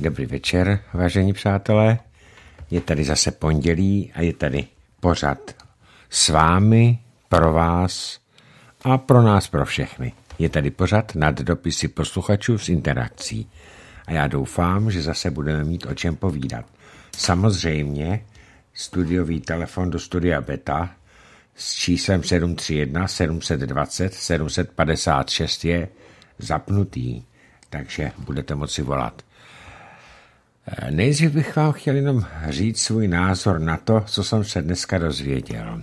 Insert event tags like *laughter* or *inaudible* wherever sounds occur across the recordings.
Dobrý večer, vážení přátelé. Je tady zase pondělí a je tady pořad s vámi, pro vás a pro nás, pro všechny. Je tady pořad nad dopisy posluchačů s interakcí a já doufám, že zase budeme mít o čem povídat. Samozřejmě studiový telefon do studia Beta s číslem 731 720 756 je zapnutý, takže budete moci volat. Eh, nejdřív bych vám chtěl jenom říct svůj názor na to, co jsem se dneska dozvěděl.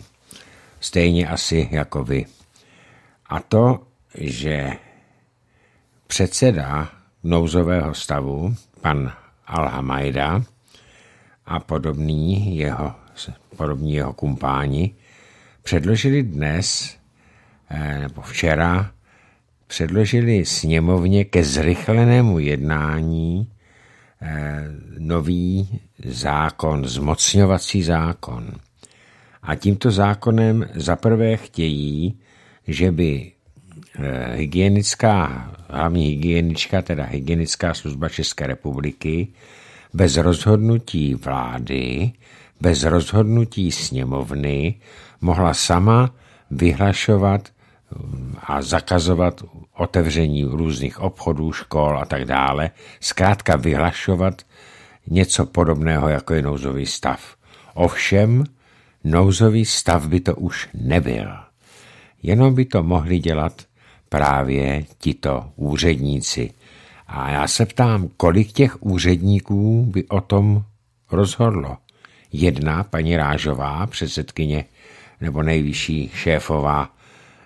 Stejně asi jako vy. A to, že předseda nouzového stavu, pan al a podobní jeho, podobní jeho kumpáni, předložili dnes, eh, nebo včera, předložili sněmovně ke zrychlenému jednání Eh, nový zákon, zmocňovací zákon. A tímto zákonem zaprvé chtějí, že by eh, hygienická, hlavní hygienička, teda hygienická služba České republiky, bez rozhodnutí vlády, bez rozhodnutí sněmovny, mohla sama vyhlašovat hm, a zakazovat otevření různých obchodů, škol a tak dále, zkrátka vyhlašovat něco podobného, jako je nouzový stav. Ovšem, nouzový stav by to už nebyl. Jenom by to mohli dělat právě tito úředníci. A já se ptám, kolik těch úředníků by o tom rozhodlo. Jedna, paní Rážová, předsedkyně nebo nejvyšší šéfová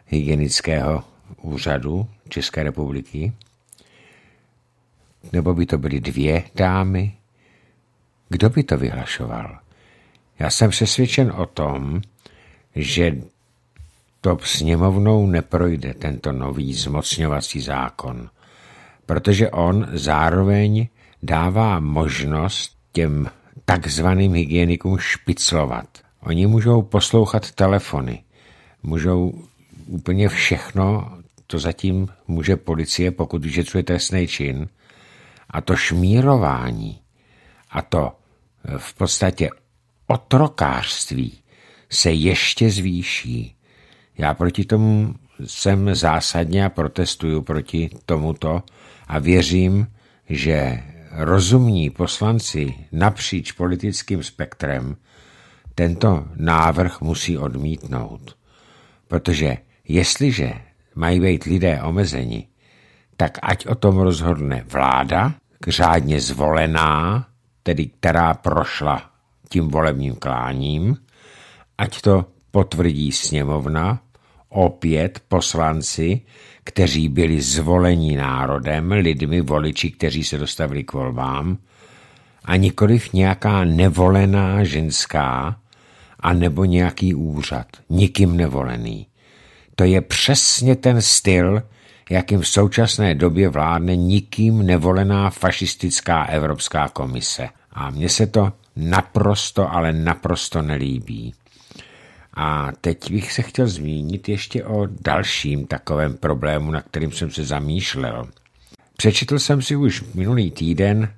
hygienického úřadu České republiky, nebo by to byly dvě dámy? Kdo by to vyhlašoval? Já jsem přesvědčen o tom, že to sněmovnou neprojde tento nový zmocňovací zákon, protože on zároveň dává možnost těm takzvaným hygienikům špiclovat. Oni můžou poslouchat telefony, můžou úplně všechno, to zatím může policie, pokud vyšetřuje trestný čin. A to šmírování a to eh, v podstatě otrokářství se ještě zvýší. Já proti tomu jsem zásadně a protestuju proti tomuto a věřím, že rozumní poslanci napříč politickým spektrem tento návrh musí odmítnout. Protože jestliže mají být lidé omezeni, tak ať o tom rozhodne vláda, řádně zvolená, tedy která prošla tím volebním kláním, ať to potvrdí sněmovna, opět poslanci, kteří byli zvoleni národem, lidmi, voliči, kteří se dostavili k volbám, a nikoliv nějaká nevolená ženská, a nebo nějaký úřad, nikým nevolený. To je přesně ten styl, jakým v současné době vládne nikým nevolená fašistická Evropská komise. A mně se to naprosto, ale naprosto nelíbí. A teď bych se chtěl zmínit ještě o dalším takovém problému, na kterým jsem se zamýšlel. Přečetl jsem si už minulý týden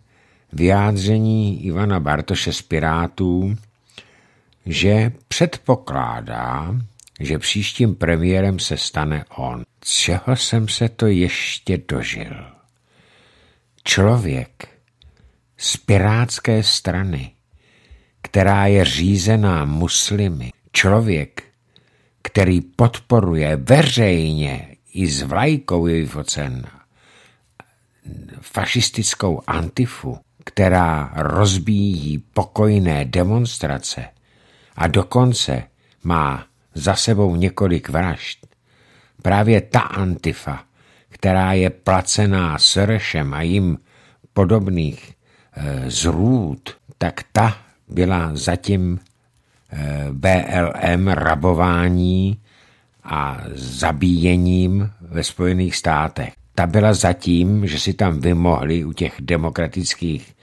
vyjádření Ivana Bartoše z Pirátů, že předpokládá, že příštím premiérem se stane on. Čeho jsem se to ještě dožil? Člověk z pirátské strany, která je řízená muslimy, člověk, který podporuje veřejně i s vlajkou jej fašistickou antifu, která rozbíjí pokojné demonstrace a dokonce má za sebou několik vražd, právě ta antifa, která je placená Srešem a jim podobných e, eh, zrůd, tak ta byla zatím e, eh, BLM rabování a zabíjením ve Spojených státech. Ta byla zatím, že si tam vymohli u těch demokratických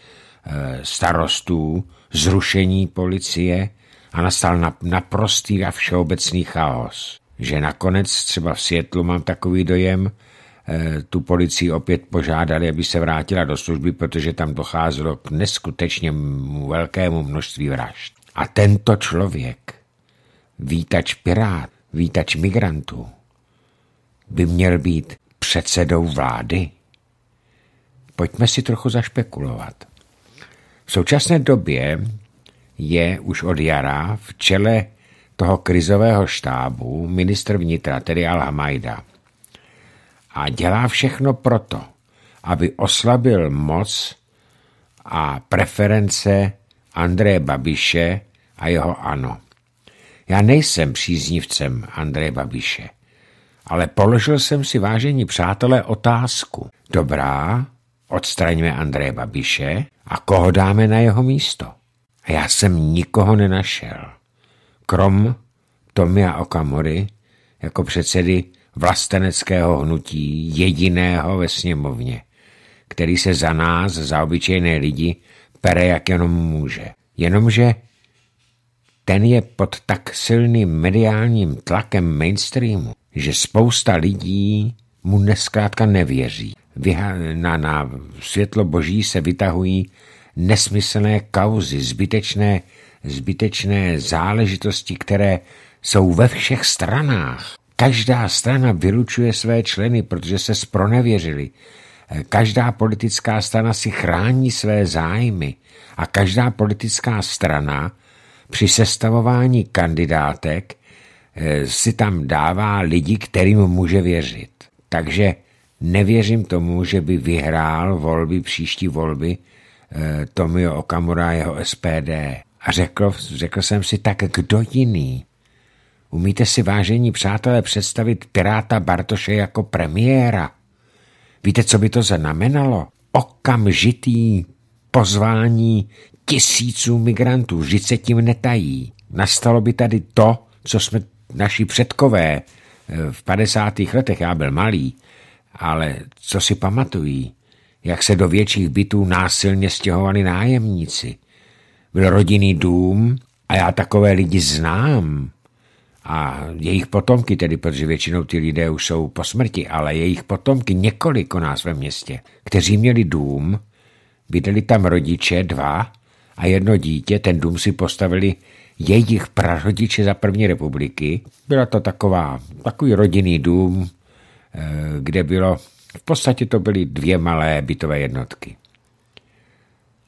eh, starostů zrušení policie a nastal naprostý a všeobecný chaos. Že nakonec, třeba v Světlu mám takový dojem, eh, tu policii opět požádali, aby se vrátila do služby, protože tam docházelo k neskutečně velkému množství vražd. A tento člověk, vítač pirát, vítač migrantů, by měl být předsedou vlády? Pojďme si trochu zašpekulovat. V současné době je už od jara v čele toho krizového štábu ministr vnitra, tedy al hamajda A dělá všechno proto, aby oslabil moc a preference Andreje Babiše a jeho ano. Já nejsem příznivcem Andreje Babiše, ale položil jsem si, vážení přátelé, otázku. Dobrá, odstraňme Andreje Babiše a koho dáme na jeho místo? A já jsem nikoho nenašel. Krom Tomia Okamory jako předsedy vlasteneckého hnutí, jediného ve sněmovně, který se za nás, za obyčejné lidi, pere jak jenom může. Jenomže ten je pod tak silným mediálním tlakem mainstreamu, že spousta lidí mu neskrátka nevěří. na, na světlo boží se vytahují nesmyslné kauzy, zbytečné, zbytečné záležitosti, které jsou ve všech stranách. Každá strana vylučuje své členy, protože se spronevěřili. Každá politická strana si chrání své zájmy a každá politická strana při sestavování kandidátek eh, si tam dává lidi, kterým může věřit. Takže nevěřím tomu, že by vyhrál volby, příští volby Eh, Tomio Okamura, jeho SPD. A řekl, řekl jsem si, tak kdo jiný? Umíte si, vážení přátelé, představit Piráta Bartoše jako premiéra? Víte, co by to znamenalo? Okamžitý pozvání tisíců migrantů, vždyť se tím netají. Nastalo by tady to, co jsme naši předkové eh, v 50. letech, já byl malý, ale co si pamatují, jak se do větších bytů násilně stěhovali nájemníci. Byl rodinný dům a já takové lidi znám. A jejich potomky tedy, protože většinou ty lidé už jsou po smrti, ale jejich potomky několik o nás ve městě, kteří měli dům, bydeli tam rodiče dva a jedno dítě, ten dům si postavili jejich prarodiče za první republiky. Byla to taková, takový rodinný dům, eh, kde bylo v podstatě to byly dvě malé bytové jednotky.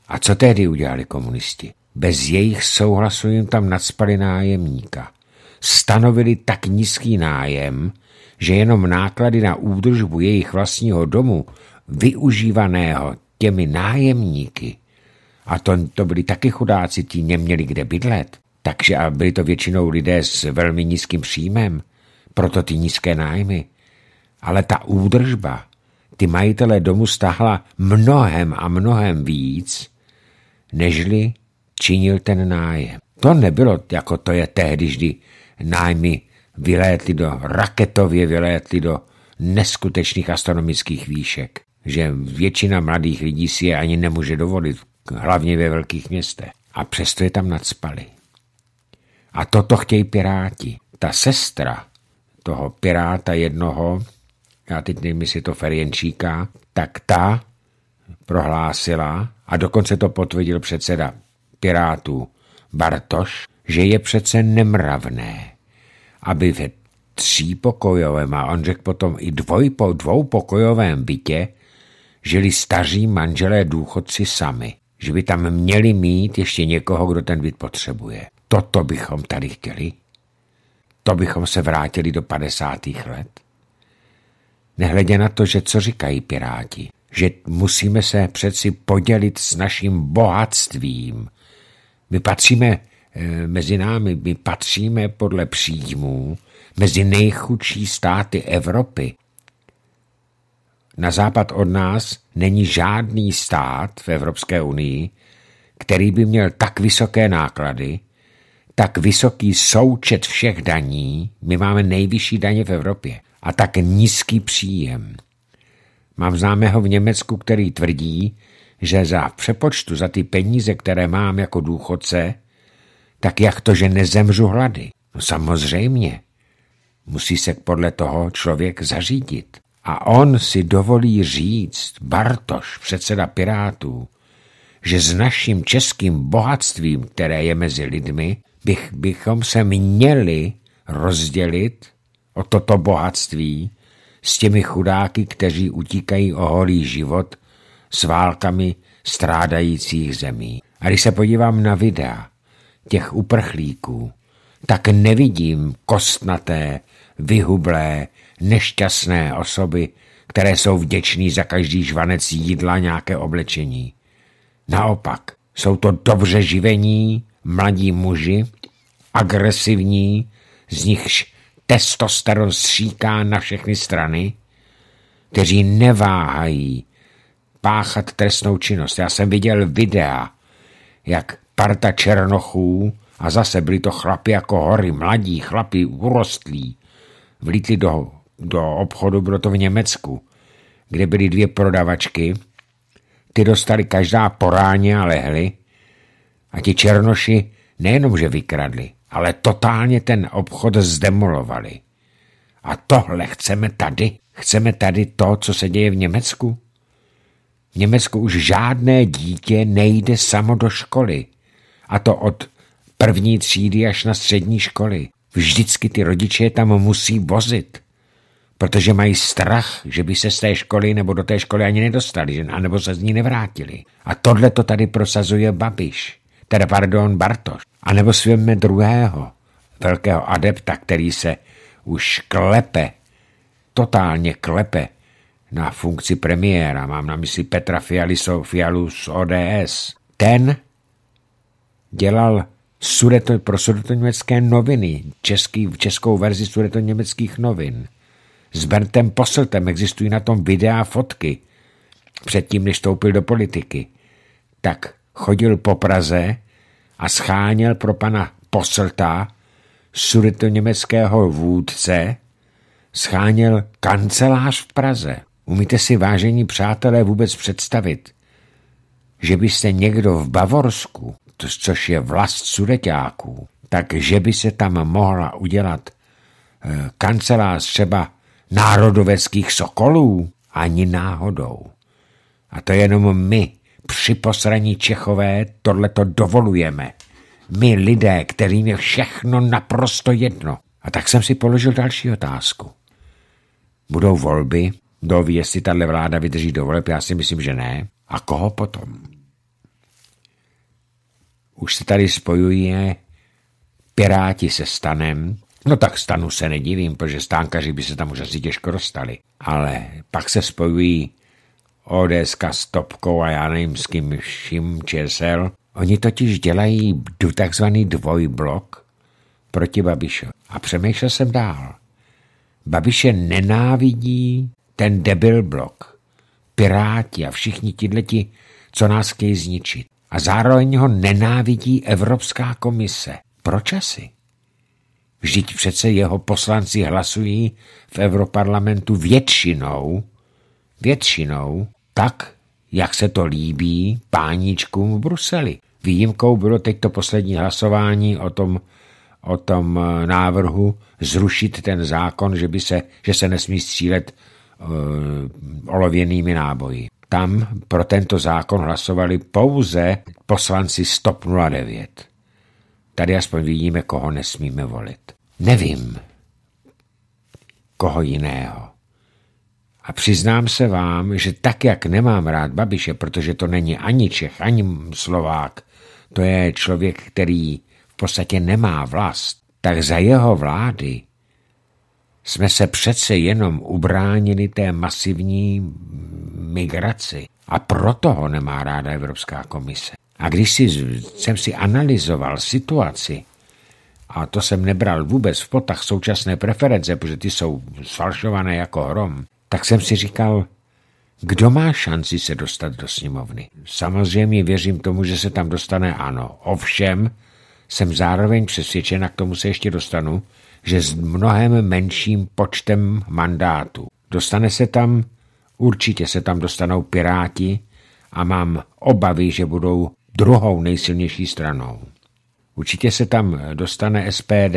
A co tehdy udělali komunisti? Bez jejich souhlasu jim tam nadspali nájemníka. Stanovili tak nízký nájem, že jenom náklady na údržbu jejich vlastního domu, využívaného těmi nájemníky, a to, to byli taky chudáci, ti neměli kde bydlet, takže a byli to většinou lidé s velmi nízkým příjmem, proto ty nízké nájmy. Ale ta údržba, ty majitele domu stahla mnohem a mnohem víc, nežli činil ten nájem. To nebylo, jako to je tehdy, kdy nájmy vylétly do, raketově vylétly do neskutečných astronomických výšek, že většina mladých lidí si je ani nemůže dovolit, hlavně ve velkých městech. A přesto je tam nadspali. A toto chtějí piráti. Ta sestra toho piráta jednoho, já teď nevím, jestli to Ferienčíka, tak ta prohlásila, a dokonce to potvrdil předseda Pirátů Bartoš, že je přece nemravné, aby ve třípokojovém a on řekl potom i dvojpo, dvoupokojovém bytě žili staří manželé důchodci sami, že by tam měli mít ještě někoho, kdo ten byt potřebuje. Toto bychom tady chtěli? To bychom se vrátili do 50. let? Nehledě na to, že co říkají piráti, že musíme se přeci podělit s naším bohatstvím. My patříme eh, mezi námi, my patříme podle příjmů mezi nejchudší státy Evropy. Na západ od nás není žádný stát v Evropské unii, který by měl tak vysoké náklady, tak vysoký součet všech daní. My máme nejvyšší daně v Evropě a tak nízký příjem. Mám známého v Německu, který tvrdí, že za přepočtu za ty peníze, které mám jako důchodce, tak jak to, že nezemřu hlady? No samozřejmě. Musí se podle toho člověk zařídit. A on si dovolí říct, Bartoš, předseda Pirátů, že s naším českým bohatstvím, které je mezi lidmi, bych, bychom se měli rozdělit o toto bohatství s těmi chudáky, kteří utíkají o holý život s válkami strádajících zemí. A když se podívám na videa těch uprchlíků, tak nevidím kostnaté, vyhublé, nešťastné osoby, které jsou vděční za každý žvanec jídla nějaké oblečení. Naopak, jsou to dobře živení, mladí muži, agresivní, z nichž testosteron stříká na všechny strany, kteří neváhají páchat trestnou činnost. Já jsem viděl videa, jak parta černochů, a zase byli to chlapi jako hory, mladí chlapi, urostlí, vlítli do, do obchodu, bylo to v Německu, kde byly dvě prodavačky, ty dostali každá poráně a lehly a ti černoši nejenom, že vykradli, ale totálně ten obchod zdemolovali. A tohle chceme tady? Chceme tady to, co se děje v Německu? V Německu už žádné dítě nejde samo do školy. A to od první třídy až na střední školy. Vždycky ty rodiče je tam musí vozit, protože mají strach, že by se z té školy nebo do té školy ani nedostali, anebo se z ní nevrátili. A tohle to tady prosazuje Babiš, teda pardon Bartoš. A nebo svěme druhého velkého adepta, který se už klepe, totálně klepe na funkci premiéra, mám na mysli Petra Fialiso, Fialu z ODS. Ten dělal sudeto, pro sudetoněmecké noviny, český, českou verzi sudetoněmeckých novin. S Berntem Poseltem existují na tom videa a fotky, předtím, než vstoupil do politiky. Tak chodil po Praze a scháněl pro pana Poslta, sudetoněmeckého vůdce, scháněl kancelář v Praze. Umíte si, vážení přátelé, vůbec představit, že by se někdo v Bavorsku, což je vlast sudeťáků, takže by se tam mohla udělat e, kancelář třeba národoveckých sokolů? Ani náhodou. A to jenom my, připosraní Čechové tohleto dovolujeme. My lidé, kterým je všechno naprosto jedno. A tak jsem si položil další otázku. Budou volby? Doví, jestli tahle vláda vydrží do voleb, já si myslím, že ne. A koho potom? Už se tady spojuje Piráti se stanem. No tak stanu se nedivím, protože stánkaři by se tam už asi těžko dostali. Ale pak se spojují ODS s Topkou a já nevím s kým vším česel. Oni totiž dělají takzvaný dvojblok proti Babišovi. A přemýšlel jsem dál. Babiše nenávidí ten debil blok. Piráti a všichni tihleti, co nás chtějí zničit. A zároveň ho nenávidí Evropská komise. Proč asi? Vždyť přece jeho poslanci hlasují v Europarlamentu většinou, většinou tak, jak se to líbí páníčkům v Bruseli. Výjimkou bylo teď to poslední hlasování o tom, o tom eh, návrhu zrušit ten zákon, že, by se, že se nesmí střílet uh, olověnými náboji. Tam pro tento zákon hlasovali pouze poslanci STOP 09. Tady aspoň vidíme, koho nesmíme volit. Nevím, koho jiného. A přiznám se vám, že tak, jak nemám rád Babiše, protože to není ani Čech, ani Slovák, to je člověk, který v podstatě nemá vlast, tak za jeho vlády jsme se přece jenom ubránili té masivní migraci. A proto ho nemá ráda Evropská komise. A když si, jsem si analyzoval situaci, a to jsem nebral vůbec v potah současné preference, protože ty jsou sfalšované jako hrom, tak jsem si říkal, kdo má šanci se dostat do sněmovny? Samozřejmě věřím tomu, že se tam dostane ano. Ovšem, jsem zároveň přesvědčen, a k tomu se ještě dostanu, že s mnohem menším počtem mandátů. Dostane se tam, určitě se tam dostanou piráti a mám obavy, že budou druhou nejsilnější stranou. Určitě se tam dostane SPD,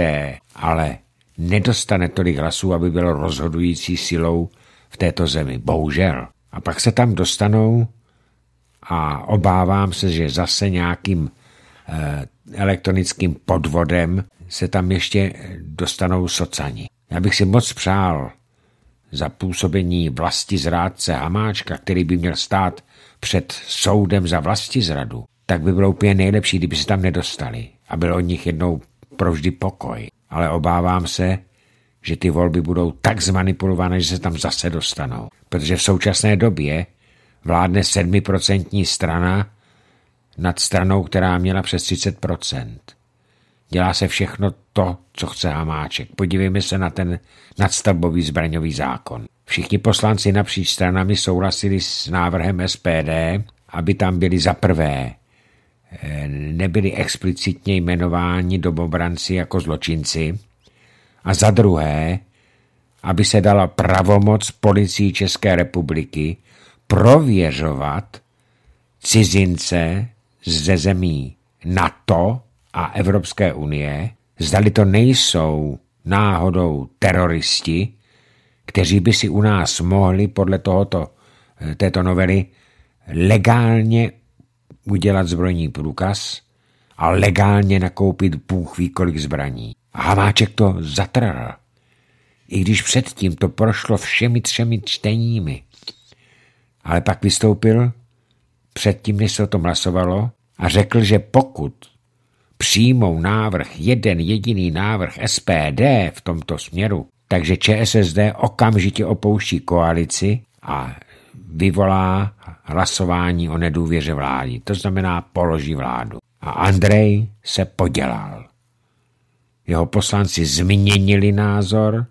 ale nedostane tolik hlasů, aby bylo rozhodující silou v této zemi, bohužel. A pak se tam dostanou a obávám se, že zase nějakým eh, elektronickým podvodem se tam ještě dostanou socani. Já bych si moc přál za působení vlasti zrádce Hamáčka, který by měl stát před soudem za vlasti zradu, tak by bylo úplně nejlepší, kdyby se tam nedostali a byl od nich jednou provždy pokoj. Ale obávám se, že ty volby budou tak zmanipulované, že se tam zase dostanou. Protože v současné době vládne 7% strana nad stranou, která měla přes 30%. Dělá se všechno to, co chce Hamáček. Podívejme se na ten nadstavbový zbraňový zákon. Všichni poslanci napříč stranami souhlasili s návrhem SPD, aby tam byli za prvé eh, nebyli explicitně jmenováni domobranci jako zločinci, a za druhé, aby se dala pravomoc policii České republiky prověřovat cizince ze zemí NATO a Evropské unie, zdali to nejsou náhodou teroristi, kteří by si u nás mohli podle tohoto, eh, této novely legálně udělat zbrojní průkaz a legálně nakoupit půh kolik zbraní. A Hamáček to zatrhl. I když předtím to prošlo všemi třemi čteními. Ale pak vystoupil, předtím než se o tom hlasovalo, a řekl, že pokud přijmou návrh, jeden jediný návrh SPD v tomto směru, takže ČSSD okamžitě opouští koalici a vyvolá hlasování o nedůvěře vládi. To znamená položí vládu. A Andrej se podělal. Jeho poslanci změnili názor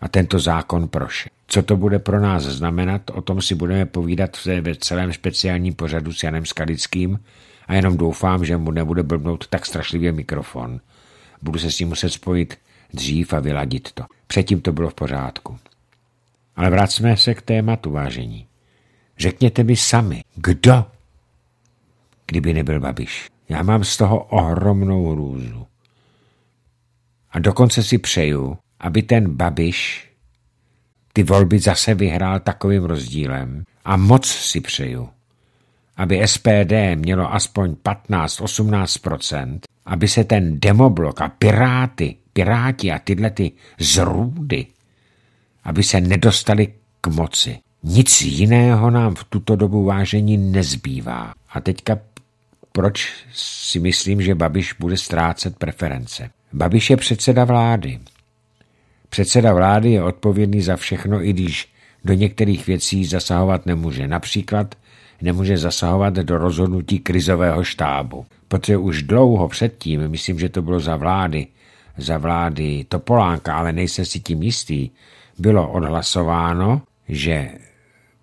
a tento zákon prošel. Co to bude pro nás znamenat, o tom si budeme povídat ve celém speciálním pořadu s Janem Skalickým a jenom doufám, že mu nebude blbnout tak strašlivě mikrofon. Budu se s ním muset spojit dřív a vyladit to. Předtím to bylo v pořádku. Ale vracme se k tématu, vážení. Řekněte mi sami, kdo, kdyby nebyl Babiš. Já mám z toho ohromnou růzu dokonce si přeju, aby ten Babiš ty volby zase vyhrál takovým rozdílem. A moc si přeju, aby SPD mělo aspoň 15-18%, aby se ten demoblok a piráty, piráti a tyhle ty zrůdy, aby se nedostali k moci. Nic jiného nám v tuto dobu vážení nezbývá. A teďka proč si myslím, že Babiš bude ztrácet preference? Babiš je předseda vlády. Předseda vlády je odpovědný za všechno, i když do některých věcí zasahovat nemůže. Například nemůže zasahovat do rozhodnutí krizového štábu. Protože už dlouho předtím, myslím, že to bylo za vlády, za vlády Topolánka, ale nejsem si tím jistý, bylo odhlasováno, že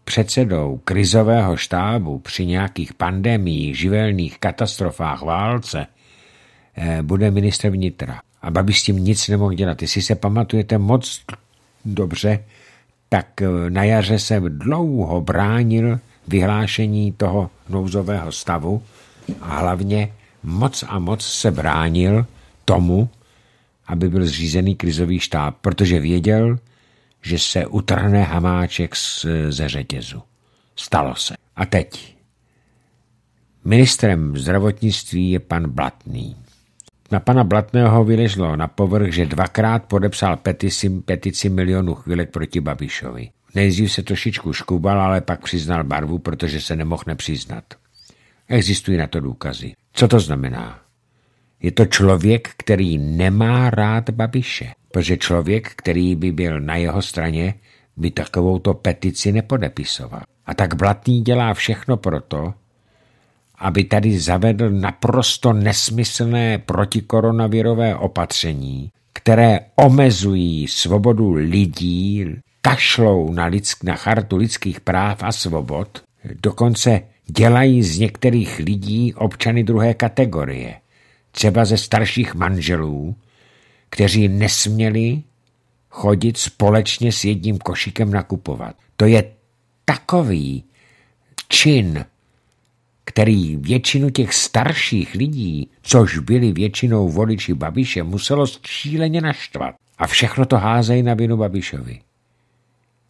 předsedou krizového štábu při nějakých pandemích, živelných katastrofách, válce Eh, bude ministr vnitra. A Babi s tím nic nemohl dělat. Jestli se pamatujete moc dobře, tak eh, na jaře se dlouho bránil vyhlášení toho nouzového stavu a hlavně moc a moc se bránil tomu, aby byl zřízený krizový štáb, protože věděl, že se utrhne hamáček z, ze řetězu. Stalo se. A teď. Ministrem zdravotnictví je pan Blatný. Na pana Blatného vylezlo na povrch, že dvakrát podepsal petici, petici milionů chvílek proti Babišovi. Nejdřív se trošičku škubal, ale pak přiznal barvu, protože se nemohl nepřiznat. Existují na to důkazy. Co to znamená? Je to člověk, který nemá rád Babiše, protože člověk, který by byl na jeho straně, by takovouto petici nepodepisoval. A tak Blatný dělá všechno proto, aby tady zavedl naprosto nesmyslné protikoronavirové opatření, které omezují svobodu lidí, kašlou na, lidsk, na chartu lidských práv a svobod, dokonce dělají z některých lidí občany druhé kategorie, třeba ze starších manželů, kteří nesměli chodit společně s jedním košíkem nakupovat. To je takový čin který většinu těch starších lidí, což byli většinou voliči Babiše, muselo šíleně naštvat. A všechno to házejí na vinu Babišovi.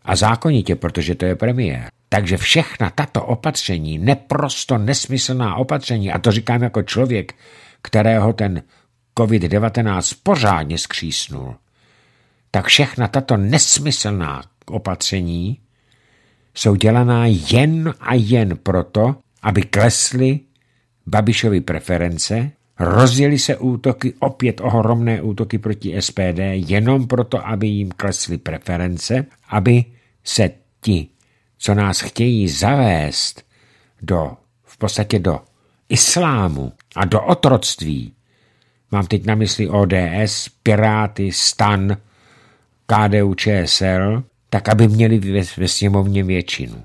A zákonitě, protože to je premiér. Takže všechna tato opatření, neprosto nesmyslná opatření, a to říkám jako člověk, kterého ten COVID-19 pořádně zkřísnul, tak všechna tato nesmyslná opatření jsou dělaná jen a jen proto, aby klesly Babišovi preference, rozjeli se útoky, opět ohromné útoky proti SPD, jenom proto, aby jim klesly preference, aby se ti, co nás chtějí zavést do, v podstatě do islámu a do otroctví, mám teď na mysli ODS, Piráty, Stan, KDU, ČSL, tak aby měli ve, sněmovně většinu.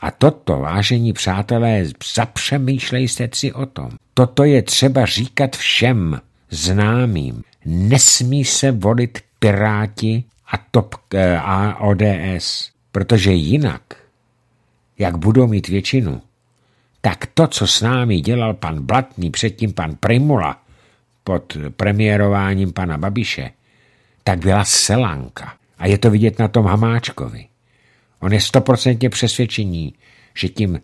A toto, vážení přátelé, zapřemýšlejte si o tom. Toto je třeba říkat všem známým. Nesmí se volit piráti a, top, eh, a ODS, protože jinak, jak budou mít většinu, tak to, co s námi dělal pan Blatný, předtím pan Primula, pod premiérováním pana Babiše, tak byla selanka. A je to vidět na tom Hamáčkovi. On je stoprocentně přesvědčený, že tím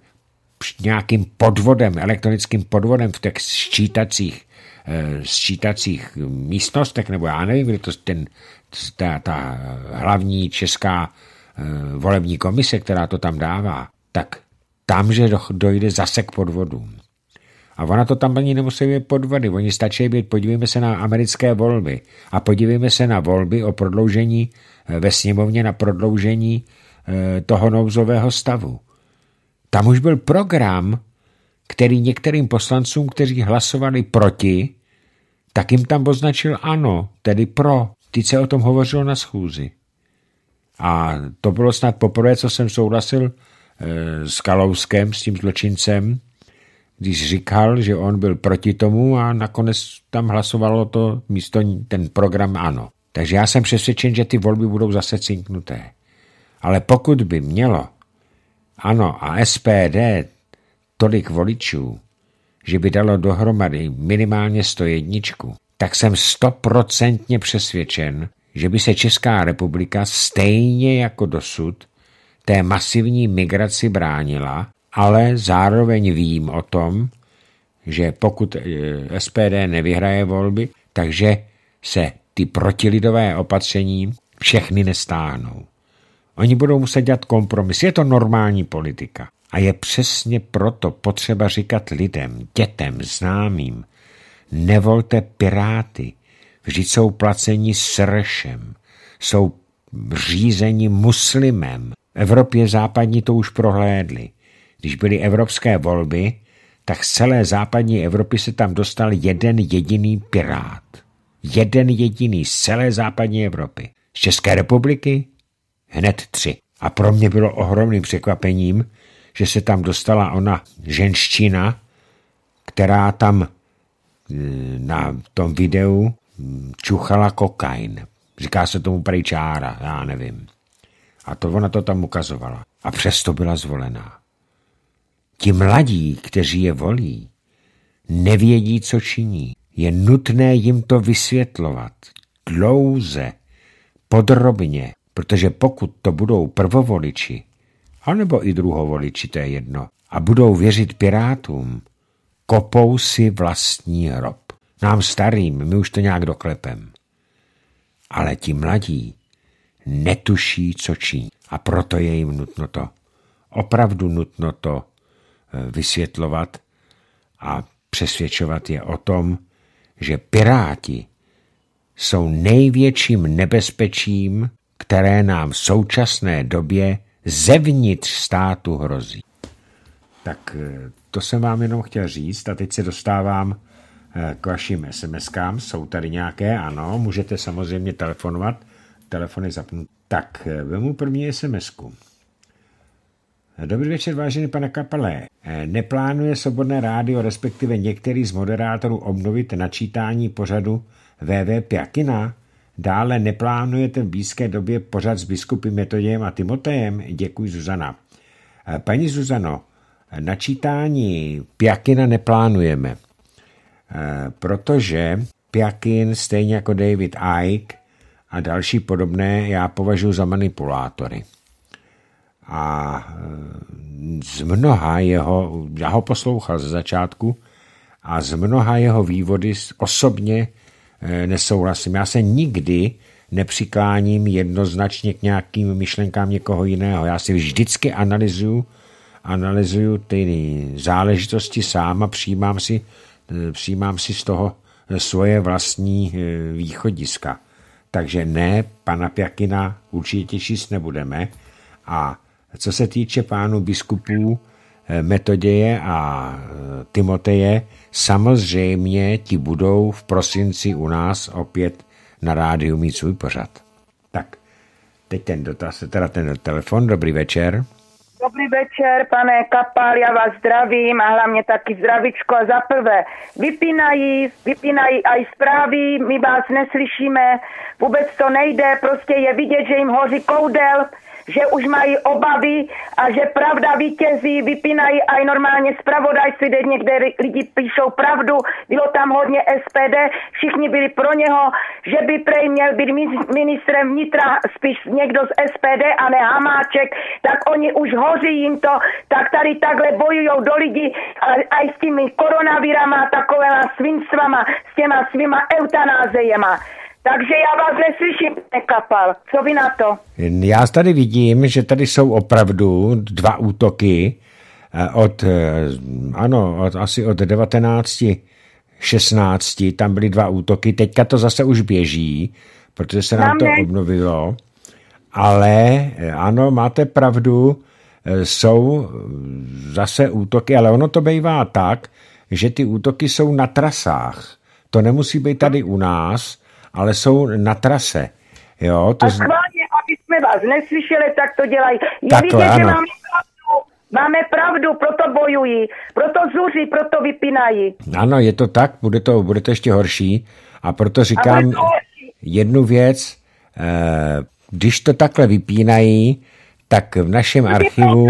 nějakým podvodem, elektronickým podvodem v těch sčítacích, eh, sčítacích místnostech, nebo já nevím, kde to ten, ta, ta hlavní česká eh, volební komise, která to tam dává, tak tam, že dojde zase k podvodům. A ona to tam ani nemusí být podvody, oni stačí být, podívejme se na americké volby a podívejme se na volby o prodloužení eh, ve sněmovně, na prodloužení Eh, toho nouzového stavu. Tam už byl program, který některým poslancům, kteří hlasovali proti, tak jim tam označil ano, tedy pro. Teď se o tom hovořilo na schůzi. A to bylo snad poprvé, co jsem souhlasil eh, s Kalouskem, s tím zločincem, když říkal, že on byl proti tomu a nakonec tam hlasovalo to místo ten program ano. Takže já jsem přesvědčen, že ty volby budou zase cinknuté. Ale pokud by mělo ANO a SPD tolik voličů, že by dalo dohromady minimálně 101, tak jsem stoprocentně přesvědčen, že by se Česká republika stejně jako dosud té masivní migraci bránila, ale zároveň vím o tom, že pokud eh, SPD nevyhraje volby, takže se ty protilidové opatření všechny nestáhnou. Oni budou muset dělat kompromis. Je to normální politika. A je přesně proto potřeba říkat lidem, dětem, známým, nevolte piráty, vždyť jsou placeni sršem, jsou řízeni muslimem. V Evropě západní to už prohlédli. Když byly evropské volby, tak z celé západní Evropy se tam dostal jeden jediný pirát. Jeden jediný z celé západní Evropy. Z České republiky Hned tři. A pro mě bylo ohromným překvapením, že se tam dostala ona ženština, která tam eh, na tom videu mm, čuchala kokain. Říká se tomu prý čára, já nevím. A to ona to tam ukazovala. A přesto byla zvolená. Ti mladí, kteří je volí, nevědí, co činí. Je nutné jim to vysvětlovat. Dlouze, podrobně, Protože pokud to budou prvovoliči, anebo i druhovoliči, to je jedno, a budou věřit pirátům, kopou si vlastní hrob. Nám starým, my už to nějak doklepem. Ale ti mladí netuší, co činí. A proto je jim nutno to, opravdu nutno to e, vysvětlovat a přesvědčovat je o tom, že piráti jsou největším nebezpečím které nám v současné době zevnitř státu hrozí. Tak eh, to jsem vám jenom chtěl říct a teď se dostávám eh, k vašim SMS-kám. Jsou tady nějaké? Ano, můžete samozřejmě telefonovat. Telefon je zapnut. Tak, eh, vemu první sms -ku. Dobrý večer, vážený pane Kapelé. Neplánuje Svobodné rádio, respektive některý z moderátorů obnovit načítání pořadu VV Pjakina? Dále neplánujete v blízké době pořád s biskupy Metodějem a Timotejem? Děkuji, Zuzana. Eh, paní Zuzano, načítání Pjakina neplánujeme, eh, protože Pjakin, stejně jako David Icke a další podobné, já považuji za manipulátory. A eh, z mnoha jeho, já ho poslouchal ze začátku, a z mnoha jeho vývody osobně Eh, nesouhlasím. Já se nikdy nepřikláním jednoznačně k nějakým myšlenkám někoho jiného. Já si vždycky analyzuju, analyzuju ty záležitosti sám a přijímám si, eh, přijímám si z toho eh, svoje vlastní východiska. Takže ne, pana Pjakina určitě číst nebudeme. A co se týče pánů biskupů Metoděje a Timoteje, Samozřejmě ti budou v prosinci u nás opět na rádiu mít svůj pořad. Tak, teď ten dotaz, teda ten telefon, dobrý večer. Dobrý večer, pane Kapal, já vás zdravím a hlavně taky zdravičko. A za prvé, vypínají, vypínají i zprávy, my vás neslyšíme, vůbec to nejde, prostě je vidět, že jim hoří koudel, že už mají obavy a že pravda vítězí, vypínají aj normálně zpravodajství, kde někde lidi píšou pravdu, bylo tam hodně SPD, všichni byli pro něho, že by prej měl být ministrem vnitra spíš někdo z SPD a ne Hamáček, tak oni už hoří jim to, tak tady takhle bojují do lidí a, a s těmi koronavírama, takovéma svinstvama, s těma svýma eutanázejema. Takže já vás neslyším, nekapal. Co vy na to? Já tady vidím, že tady jsou opravdu dva útoky eh, od, eh, ano, od, asi od 19, 16, tam byly dva útoky, teďka to zase už běží, protože se nám, to obnovilo, ale eh, ano, máte pravdu, jsou zase útoky, ale ono to bývá tak, že ty útoky jsou na trasách. To nemusí být tady u nás, ale jsou na trase. Jo, to a schválně, aby jsme vás neslyšeli, tak to dělají. Je Takhle, vidět, ano. že máme pravdu, máme pravdu, proto bojují, proto zuří, proto vypínají. Ano, je to tak, bude to, bude to ještě horší. A proto říkám a jednu věc, eh, když to takhle vypínají, tak v našem archivu,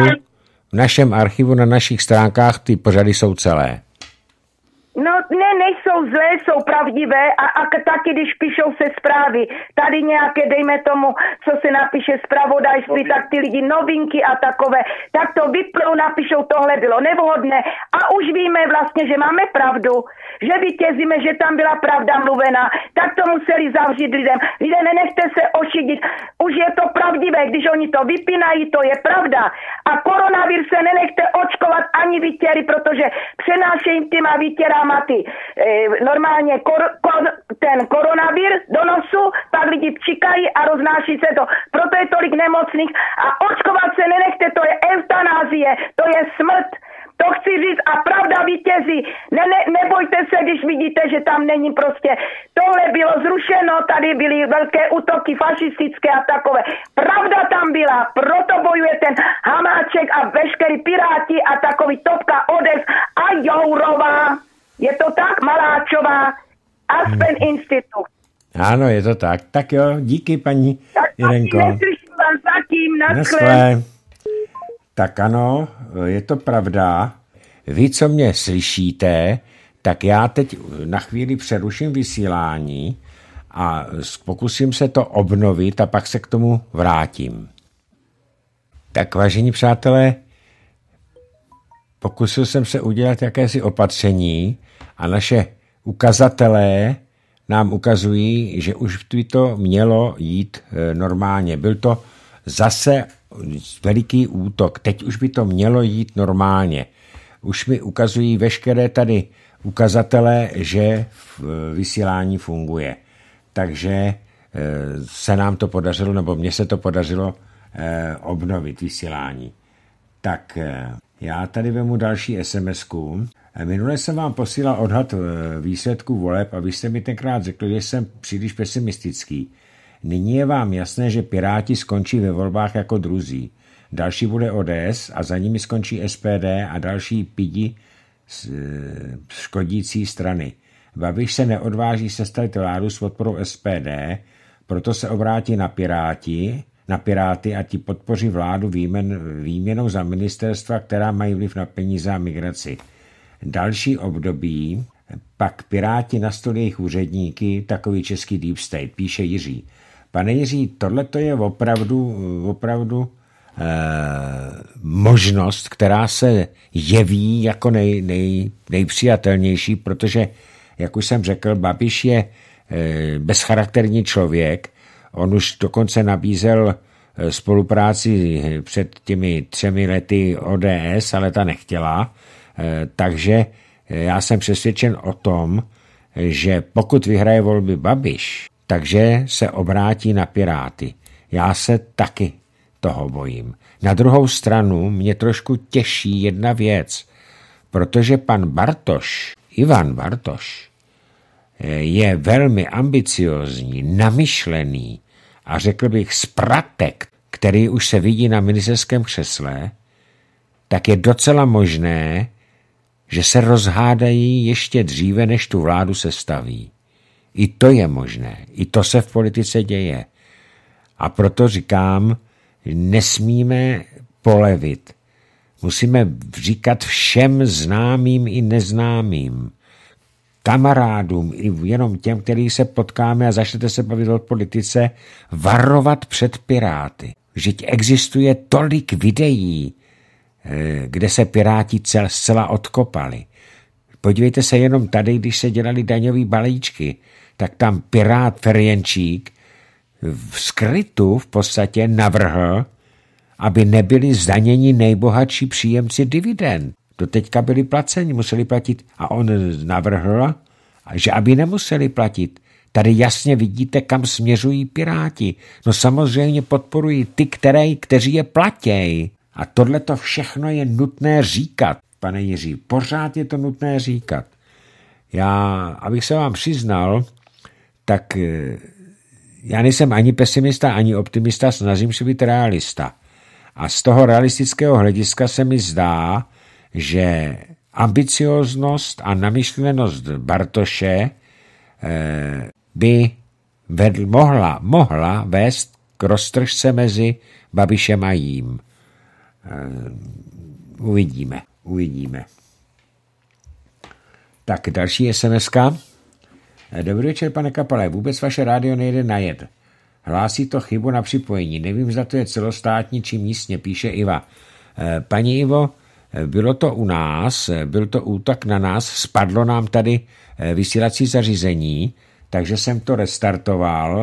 v našem archivu na našich stránkách ty pořady jsou celé. No ne, nejsou zlé, jsou pravdivé a, a taky, když píšou se zprávy, tady nějaké, dejme tomu, co se napíše zpravodajství, tak ty lidi novinky a takové, tak to vyplou, napíšou, tohle bylo nevhodné a už víme vlastně, že máme pravdu, že vytězíme, že tam byla pravda mluvená, tak to museli zavřít lidem. Lidé, nenechte se ošidit, už je to pravda pravdivé, když oni to vypínají, to je pravda. A koronavir se nenechte očkovat ani vytěry, protože přenášejí těma vytěrama ty e, normálně kor, kor, ten koronavir do nosu, pak lidi čikají a roznáší se to. Proto je tolik nemocných a očkovat se nenechte, to je eutanázie, to je smrt. To chci říct a pravda vítězí. Ne, ne, nebojte se, když vidíte, že tam není prostě. Tohle bylo zrušeno, tady byly velké útoky fašistické a takové. Pravda tam byla, proto bojuje ten Hamáček a veškerý Piráti a takový Topka Odes a Jourová. Je to tak, Maláčová? Aspen hmm. Institut. Ano, je to tak. Tak jo, díky paní tak Jirenko. Tak zatím, naschle. Tak ano, je to pravda. Vy, co mě slyšíte, tak já teď na chvíli přeruším vysílání a pokusím se to obnovit a pak se k tomu vrátím. Tak vážení přátelé, pokusil jsem se udělat jakési opatření a naše ukazatelé nám ukazují, že už by to mělo jít eh, normálně. Byl to zase veliký útok. Teď už by to mělo jít normálně. Už mi ukazují veškeré tady ukazatele, že e, vysílání funguje. Takže e, se nám to podařilo, nebo mně se to podařilo e, obnovit vysílání. Tak já tady vemu další sms -ku. Minule jsem vám posílal odhad výsledků voleb a vy jste mi tenkrát řekli, že jsem příliš pesimistický. Nyní je vám jasné, že Piráti skončí ve volbách jako druzí. Další bude ODS a za nimi skončí SPD a další pidi z, eh, škodící strany. Babiš se neodváží sestavit vládu s podporou SPD, proto se obrátí na Piráti, na Piráty a ti podpoří vládu výmen, výměnou za ministerstva, která mají vliv na peníze a migraci. Další období pak Piráti nastolí jejich úředníky, takový český deep state, píše Jiří. Pane Jiří, tohle to je opravdu, opravdu eh, možnost, která se jeví jako nej, nej, nejpřijatelnější, protože, jak už jsem řekl, Babiš je eh, bezcharakterní člověk. On už dokonce nabízel eh, spolupráci eh, před těmi třemi lety ODS, ale ta nechtěla. Eh, takže já jsem přesvědčen o tom, že pokud vyhraje volby Babiš, takže se obrátí na Piráty. Já se taky toho bojím. Na druhou stranu mě trošku těší jedna věc, protože pan Bartoš, Ivan Bartoš, je velmi ambiciozní, namyšlený a řekl bych spratek, který už se vidí na ministerském křesle, tak je docela možné, že se rozhádají ještě dříve, než tu vládu se staví. I to je možné, i to se v politice děje. A proto říkám, nesmíme polevit. Musíme říkat všem známým i neznámým, kamarádům, i jenom těm, kterých se potkáme a začnete se bavit o politice, varovat před piráty. Vždyť existuje tolik videí, eh, kde se piráti zcela odkopali. Podívejte se jenom tady, když se dělali daňové balíčky tak tam pirát Ferjenčík v skrytu v podstatě navrhl, aby nebyli zdaněni nejbohatší příjemci dividend. To teďka byli placeni, museli platit. A on navrhl, že aby nemuseli platit. Tady jasně vidíte, kam směřují piráti. No samozřejmě podporují ty, které, kteří je platějí. A tohle to všechno je nutné říkat, pane Jiří. Pořád je to nutné říkat. Já, abych se vám přiznal, tak eh, já nejsem ani pesimista, ani optimista, snažím se být realista. A z toho realistického hlediska se mi zdá, že ambicioznost a namyšlenost Bartoše eh, by vedl, mohla, mohla vést k roztržce mezi Babišem a jím. Eh, uvidíme, uvidíme. Tak, další SMS. -ka. Eh, dobrý večer, pane Kapale. Vůbec vaše rádio nejde najet. Hlásí to chybu na připojení. Nevím, zda to je celostátní či místně, píše Iva. Eh, paní Ivo, eh, bylo to u nás, byl to útok na nás, spadlo nám tady vysílací zařízení, takže jsem to restartoval,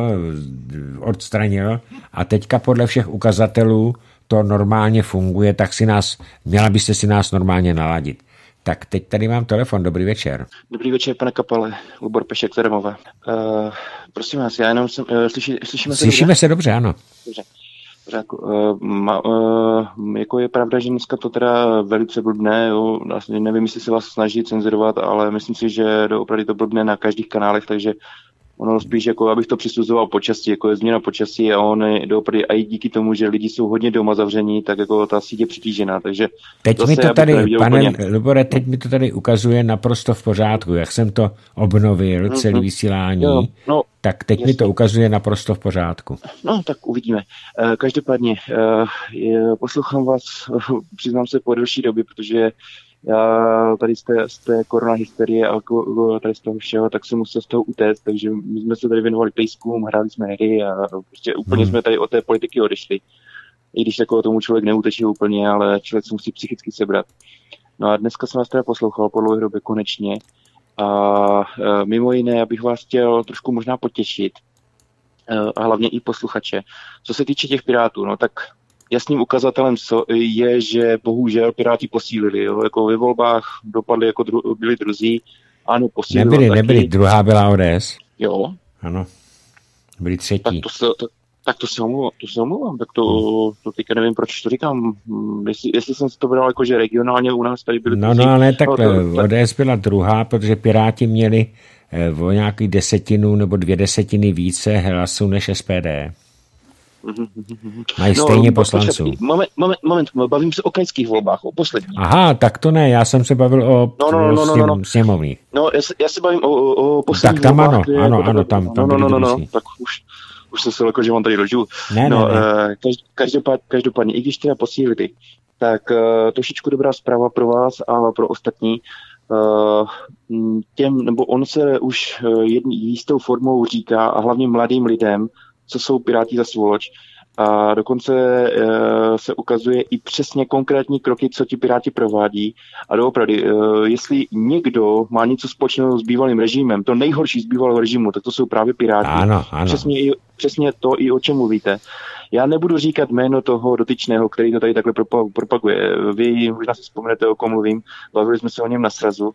odstranil a teďka podle všech ukazatelů to normálně funguje, tak si nás, měla byste si nás normálně naladit. Tak teď tady mám telefon, dobrý večer. Dobrý večer, pane Kapale, Lubor Pešek, Teremova. Uh, eh, prosím vás, já jenom jsem, uh, slyši, slyšíme se Slyšíme dobře? se dobře, ano. Dobře. Jako, uh, ma, uh, jako je pravda, že dneska to teda velice blbne, jo. Vlastně nevím, jestli se vás snaží cenzurovat, ale myslím si, že doopravdy to blbne na každých kanálech, takže ono spíš, jako abych to přisuzoval počasí, jako je změna počasí a on je doopravdy, a i díky tomu, že lidi jsou hodně doma zavření, tak jako ta síť je přitížená, takže... Teď zase, mi to tady, to pane úplně... Lubore, teď mi to tady ukazuje naprosto v pořádku, jak jsem to obnovil, mm-hmm. vysílání, jo, no, tak teď jasný. mi to ukazuje naprosto v pořádku. No, tak uvidíme. Eh, každopádně eh, poslouchám vás, *laughs* přiznám se, po delší době, protože tady z té, z té hysterie a tady z toho všeho, tak jsem musel z toho utéct, takže my jsme se tady věnovali pejskům, hráli jsme hry a prostě úplně hmm. jsme tady od té politiky odešli. I když jako tomu člověk neuteče úplně, ale člověk se musí psychicky sebrat. No a dneska jsem vás teda poslouchal po dlouhé době konečně a e, mimo jiné, abych vás chtěl trošku možná potěšit e, a hlavně i posluchače. Co se týče těch pirátů, no tak jasným ukazatelem je, že bohužel Piráti posílili. Jo? Jako ve volbách dopadli, jako dru, byli druzí. Ano, posílili. Nebyli, taky. nebyli. Druhá byla ODS. Jo. Ano. Byli třetí. Tak to se, to, tak to se omluvám, to se omluvám, tak to, hmm. to teďka nevím, proč to říkám. Hmm, jestli, jestli jsem si to bral jako, že regionálně u nás tady byly... No, no, ale tak no, to, ODS byla druhá, protože Piráti měli eh, o nějaký desetinu nebo dvě desetiny více hlasů než SPD. Mají no, stejně no, no, poslanců. Moment, moment, moment, bavím se o krajských volbách, o posledních. Aha, tak to ne, já jsem se bavil o no, no, no, no, no, no. sněmovní. No, já se, já se bavím o, o posledních Tak tam ano, volbách, ano, ano, tam, no, tam no, no, no, no, no, tak už, už jsem se lekl, že vám tady dožiju. Ne, no, ne, ne. Eh, Každopád, každopádně, i když teda posílili, tak uh, trošičku dobrá zpráva pro vás a pro ostatní. Uh, těm, nebo on se už jistou formou říká, a hlavně mladým lidem, co jsou Piráti za svoloč. A dokonce e, se ukazuje i přesně konkrétní kroky, co ti Piráti provádí. A doopravdy, e, jestli někdo má něco společného s bývalým režimem, to nejhorší z bývalého režimu, tak to jsou právě Piráti. Ano, ano. Přesně, i, přesně to, i o čem mluvíte. Já nebudu říkat jméno toho dotyčného, který to tady takhle propaguje. Vy možná si vzpomenete, o kom mluvím, bavili jsme se o něm na srazu.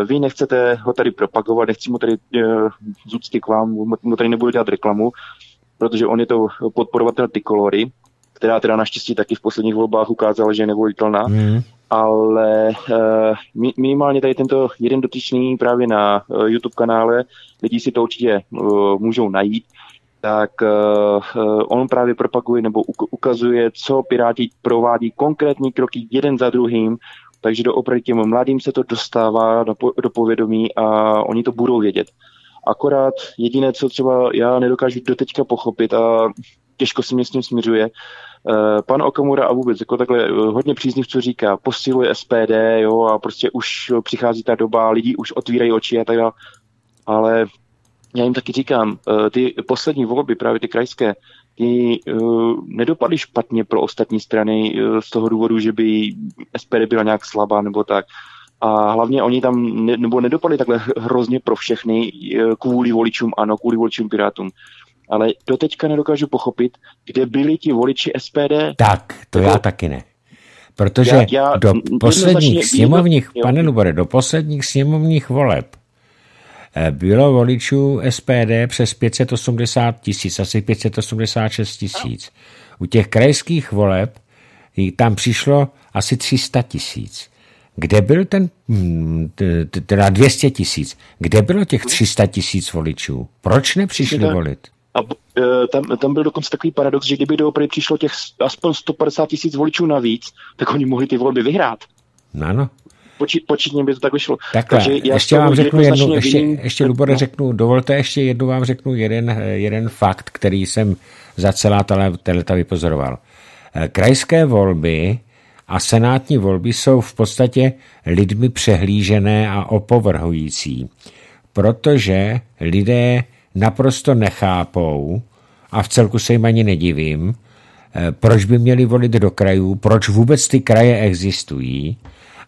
E, vy nechcete ho tady propagovat, nechci mu tady zucky k vám, mu tady nebudu dělat reklamu, protože on je to podporovatel kolory, která teda naštěstí taky v posledních volbách ukázala, že je nevolitelná, mm. ale uh, minimálně tady tento jeden dotyčný právě na uh, YouTube kanále, lidi si to určitě uh, můžou najít, tak uh, on právě propaguje nebo ukazuje, co Piráti provádí konkrétní kroky jeden za druhým, takže do těm mladým se to dostává do, po, do povědomí a oni to budou vědět. Akorát jediné, co třeba já nedokážu doteďka pochopit a těžko se mě s tím směřuje, eh, pan Okamura a vůbec jako takhle eh, hodně příznivců říká, posiluje SPD, jo, a prostě už přichází ta doba, lidi už otvírají oči a tak dále, ale já jim taky říkám, eh, ty poslední volby, právě ty krajské, ty nedopadly špatně pro ostatní strany z toho důvodu, že by SPD byla nějak slabá nebo tak. A hlavně oni tam ne, nebo nedopadli takhle hrozně pro všechny e, kvůli voličům ano, kvůli voličům Pirátům. Ale doteďka nedokážu pochopit, kde byli ti voliči SPD. Tak, to nebo... já taky ne. Protože já, já, do posledních sněmovních, jedno, pane Lubore, do posledních sněmovních voleb eh, bylo voličů SPD přes 580 tisíc, asi 586 tisíc. U těch krajských voleb tam přišlo asi 300 tisíc. Kde byl ten, hmm, teda 200 tisíc, kde bylo těch 300 tisíc voličů? Proč nepřišli volit? A e, tam, tam byl dokonce takový paradox, že kdyby doopravdy přišlo těch aspoň 150 tisíc voličů navíc, tak oni mohli ty volby vyhrát. No, no. Počít, počítně by to tak vyšlo. Takhle, Takže já ještě vám řeknu jednu, ještě, vidím, ještě Lubore no. řeknu, dovolte ještě jednu vám řeknu jeden, jeden fakt, který jsem za celá ta léta vypozoroval. E, krajské volby a senátní volby jsou v podstatě lidmi přehlížené a opovrhující, protože lidé naprosto nechápou, a v celku se jim ani nedivím, eh, proč by měli volit do krajů, proč vůbec ty kraje existují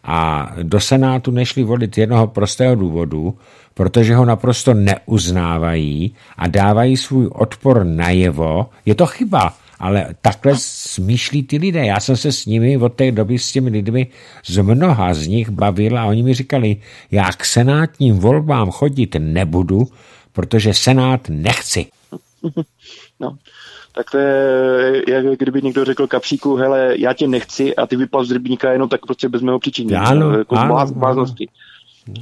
a do Senátu nešli volit jednoho prostého důvodu, protože ho naprosto neuznávají a dávají svůj odpor najevo. Je to chyba, ale takhle smýšlí ty lidé. Já jsem se s nimi od té doby s těmi lidmi z mnoha z nich bavil a oni mi říkali, já k senátním volbám chodit nebudu, protože senát nechci. *laughs* No, tak to je, jak kdyby někdo řekl kapříku, hele, já tě nechci a ty vypal z rybníka jenom tak prostě bez mého přičinění. Ano, jako ano, z bláznosti. Ano.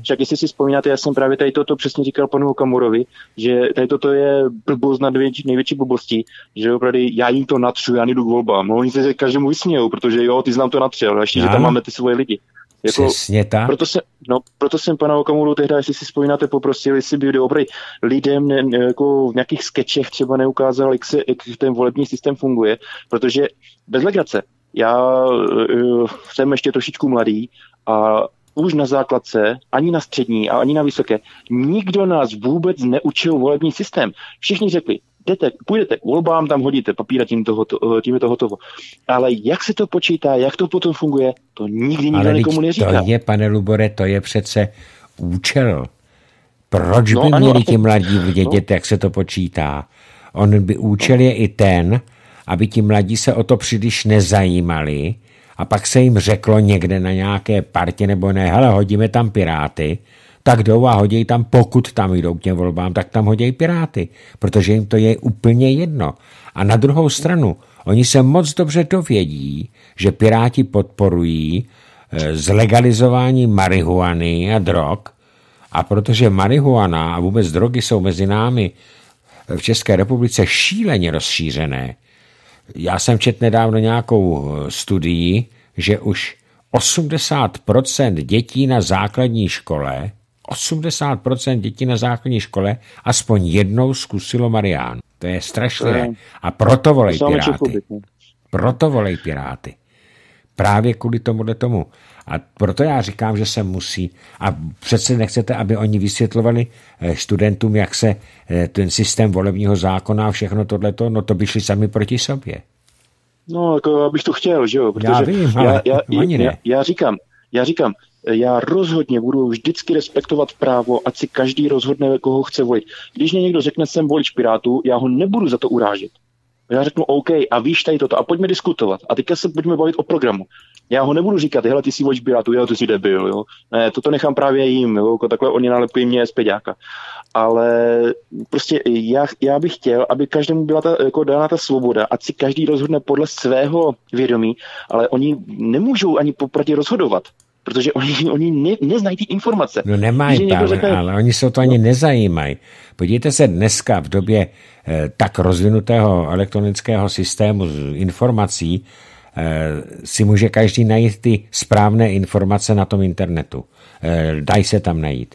Však jestli si vzpomínáte, já jsem právě tady toto přesně říkal panu Okamurovi, že tady toto je blbost nad větší, největší blbostí, že opravdu já jim to natřu, já nejdu k volbám. No oni se každému vysmějou, protože jo, ty znám to natřel, ještě, že tam máme ty svoje lidi. Jako, Přesně tak. Proto, se, no, proto jsem pana Okamuru tehdy, jestli si vzpomínáte, poprosil, jestli by opravdu lidem ne, ne, jako v nějakých skečech třeba neukázal, jak, se, jak ten volební systém funguje, protože bez legrace, já uh, jsem ještě trošičku mladý a už na základce, ani na střední a ani na vysoké, nikdo nás vůbec neučil volební systém. Všichni řekli, jdete, půjdete k volbám, tam hodíte papíra tím, toho, eh, tím je to hotovo. Ale jak se to počítá, jak to potom funguje, to nikdy nikdo Ale nikomu neříká. To je, pane Lubore, to je přece účel. Proč no, by ano, měli ti mladí vědět, no. jak se to počítá? On by účel je i ten, aby ti mladí se o to příliš nezajímali, a pak se jim řeklo někde na nějaké partě nebo ne, hele, hodíme tam piráty, tak jdou a hodí tam, pokud tam jdou k těm volbám, tak tam hodí piráty, protože jim to je úplně jedno. A na druhou stranu, oni se moc dobře dovědí, že piráti podporují eh, zlegalizování marihuany a drog a protože marihuana a vůbec drogy jsou mezi námi v České republice šíleně rozšířené, já jsem čet nedávno nějakou eh, studii, že už 80% dětí na základní škole 80% dětí na základní škole aspoň jednou zkusilo Marián. To je strašné. A proto volej Piráty. Proto volej Piráty. Právě kvůli tomu tomu. A proto já říkám, že se musí. A přece nechcete, aby oni vysvětlovali eh, studentům, jak se eh, ten systém volebního zákona a všechno tohleto, no to by šli sami proti sobě. No, jako abych to chtěl, že jo? Protože já vím, ale já, jako já, oni ne. Já, já říkám, já říkám, eh, já rozhodně budu vždycky respektovat právo, ať si každý rozhodne, koho chce volit. Když mě někdo řekne, jsem volič Pirátů, já ho nebudu za to urážet. Já řeknu OK, a víš tady toto, a pojďme diskutovat. A teďka se pojďme bavit o programu. Já ho nebudu říkat, hele, ty jsi očbila, tu, jo, ty jsi debil, jo. Ne, toto nechám právě jim, jo, jako takhle oni nalepují mě z peďáka. Ale prostě já, já bych chtěl, aby každému byla ta, jako dána ta svoboda, ať si každý rozhodne podle svého vědomí, ale oni nemůžou ani poproti rozhodovat protože oni, *laughs* oni ne, neznají ty informace. No nemají, Pavel, řekne... ale oni se o to ani no. nezajímají. Podívejte se dneska v době eh, tak rozvinutého elektronického systému informací, eh, si může každý najít ty správné informace na tom internetu. Eh, daj se tam najít.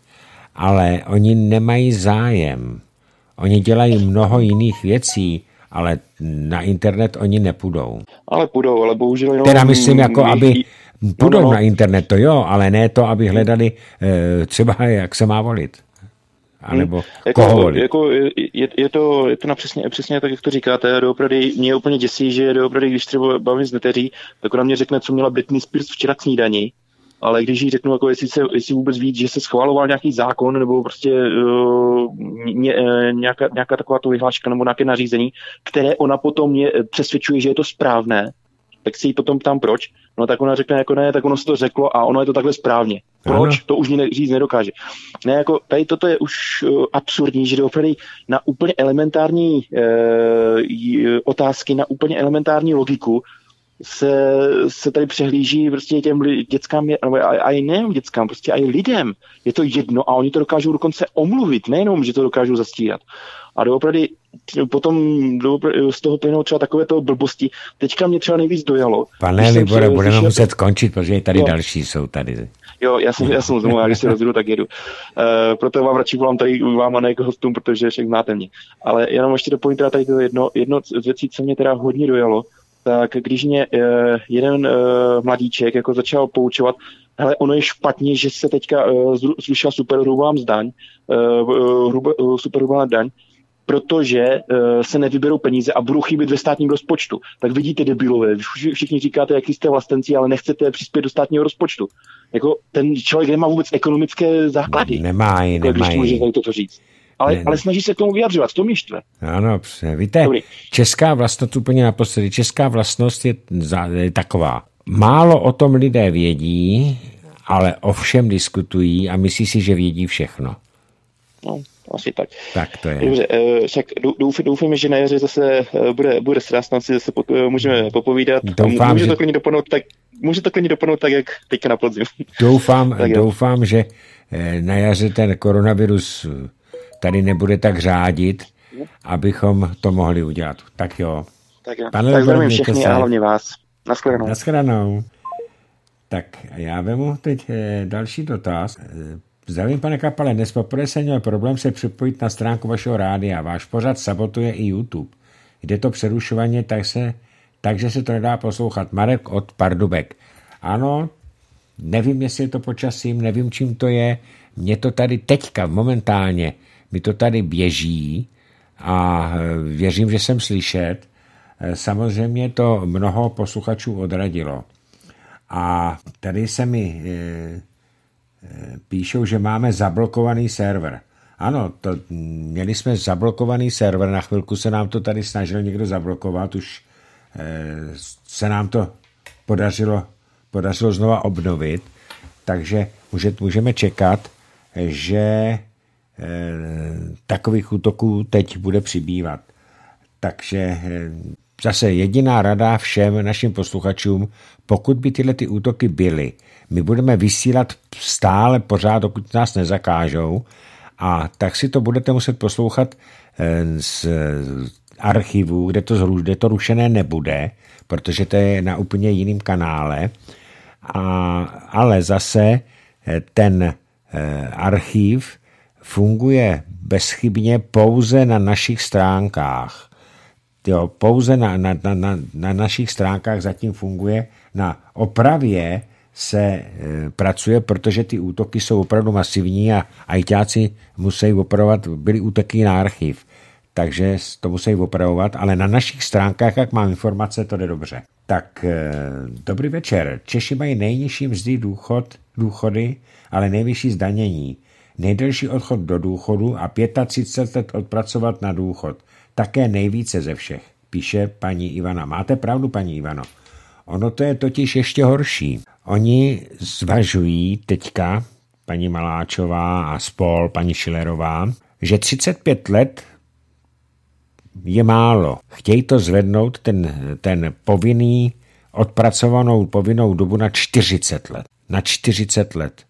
Ale oni nemají zájem. Oni dělají mnoho jiných věcí, ale na internet oni nepůjdou. Ale půjdou, ale bohužel Teda myslím, jako aby, Budou no, no, na internet, to jo, ale ne to, aby hledali eh, třeba, jak se má volit. A nebo hmm. jako, koho volit. Jako, je, je, to, je to na přesně, přesně tak, jak to říkáte. doopravdy mě úplně děsí, že doopravdy, když třeba bavím s neteří, tak ona mě řekne, co měla Britney Spears včera k snídaní. ale když jí řeknu, jako jestli, se, jestli vůbec ví, že se schvaloval nějaký zákon nebo prostě uh, ně, eh, nějaká, nějaká taková tu vyhláška nebo nějaké nařízení, které ona potom mě přesvědčuje, že je to správné, tak si ji potom ptám proč. No tak ona řekne jako ne, tak ono se to řeklo a ono je to takhle správně. Proč? Ano. To už ne, říct nedokáže. Ne, jako tady toto je už uh, absurdní, že doopravdy na úplně elementární uh, otázky, na úplně elementární logiku se, se tady přehlíží prostě těm dětskám, nebo a i nejenom dětskám, prostě i lidem. Je to jedno a oni to dokážou dokonce omluvit, nejenom, že to dokážou zastírat. A doopravdy potom doopravdy z toho plynou třeba takové to blbosti. Teďka mě třeba nejvíc dojalo. Pane Libore, budeme slyšel... muset končit, protože tady no. další jsou tady. Jo, já jsem, já jsem znovu, já když se rozjedu, tak jedu. Uh, proto vám radši volám tady vám a ne k hostům, protože všech znáte mě. Ale jenom ještě dopovím teda tady to jedno, jedno z věcí, co mě teda hodně dojalo, tak když mě uh, jeden uh, mladíček jako začal poučovat, hele, ono je špatně, že se teďka uh, zrušila superhrubá mzdaň, uh, uh, superhrubá daň, protože eh, se nevyberou peníze a budou chybět ve státním rozpočtu. Tak vidíte debilové, všichni říkáte, jaký jste vlastenci, ale nechcete přispět do státního rozpočtu. Jako ten člověk nemá vůbec ekonomické základy. Nemá, jako, nemá. Když může říct ale, ale snaží se k tomu vyjadřovat, to mě štve. Ano, přesně. Víte, Dobrý. česká vlastnost úplně naposledy, česká vlastnost je, je taková. Málo o tom lidé vědí, ale o všem diskutují a myslí si, že vědí všechno. No asi tak. Tak to je. Dobře, eh, však doufám, doufám že na jaře zase eh, bude, bude si zase pot, eh, můžeme popovídat. Doufám, může, že... to klidně dopadnout tak, může to klidně dopadnout tak, jak teď na podzim. Doufám, *laughs* tak, doufám, že na jaře ten koronavirus tady nebude tak řádit, abychom to mohli udělat. Tak jo. Tak jo. Pane tak zdravím všechny se. a hlavně vás. Naschledanou. Naschledanou. Tak já vemu teď další dotaz. Zdravím, pane Kapale, dnes poprvé jsem měl problém se připojit na stránku vašeho rádia. Váš pořad sabotuje i YouTube. Jde to přerušovaně, tak se, takže se to nedá poslouchat. Marek od Pardubek. Ano, nevím, jestli je to počasím, nevím, čím to je. Mně to tady teďka, momentálně, mi to tady běží a e, věřím, že jsem slyšet. E, samozřejmě to mnoho posluchačů odradilo. A tady se mi e, Píšou, že máme zablokovaný server. Ano, to, měli jsme zablokovaný server, na chvilku se nám to tady snažil někdo zablokovat, už eh, se nám to podařilo, podařilo znova obnovit, takže může, můžeme čekat, že eh, takových útoků teď bude přibývat. Takže eh, Zase jediná rada všem našim posluchačům, pokud by tyhle ty útoky byly, my budeme vysílat stále pořád, dokud nás nezakážou, a tak si to budete muset poslouchat eh, z archivu, kde to, kde to rušené nebude, protože to je na úplně jiném kanále. A, ale zase eh, ten eh, archiv funguje bezchybně pouze na našich stránkách jo, pouze na, na, na, na, na našich stránkách zatím funguje. Na opravě se e, pracuje, protože ty útoky jsou opravdu masivní a ajťáci musí opravovat, byly útoky na archiv, takže to musí opravovat, ale na našich stránkách, jak mám informace, to jde dobře. Tak e, dobrý večer. Češi mají nejnižší mzdy důchod, důchody, ale nejvyšší zdanění. Nejdelší odchod do důchodu a 35 let odpracovat na důchod – také nejvíce ze všech, píše paní Ivana. Máte pravdu, paní Ivano. Ono to je totiž ještě horší. Oni zvažují teďka, paní Maláčová a spol, paní Šilerová, že 35 let je málo. Chtějí to zvednout, ten, ten povinný, odpracovanou povinnou dobu na 40 let. Na 40 let.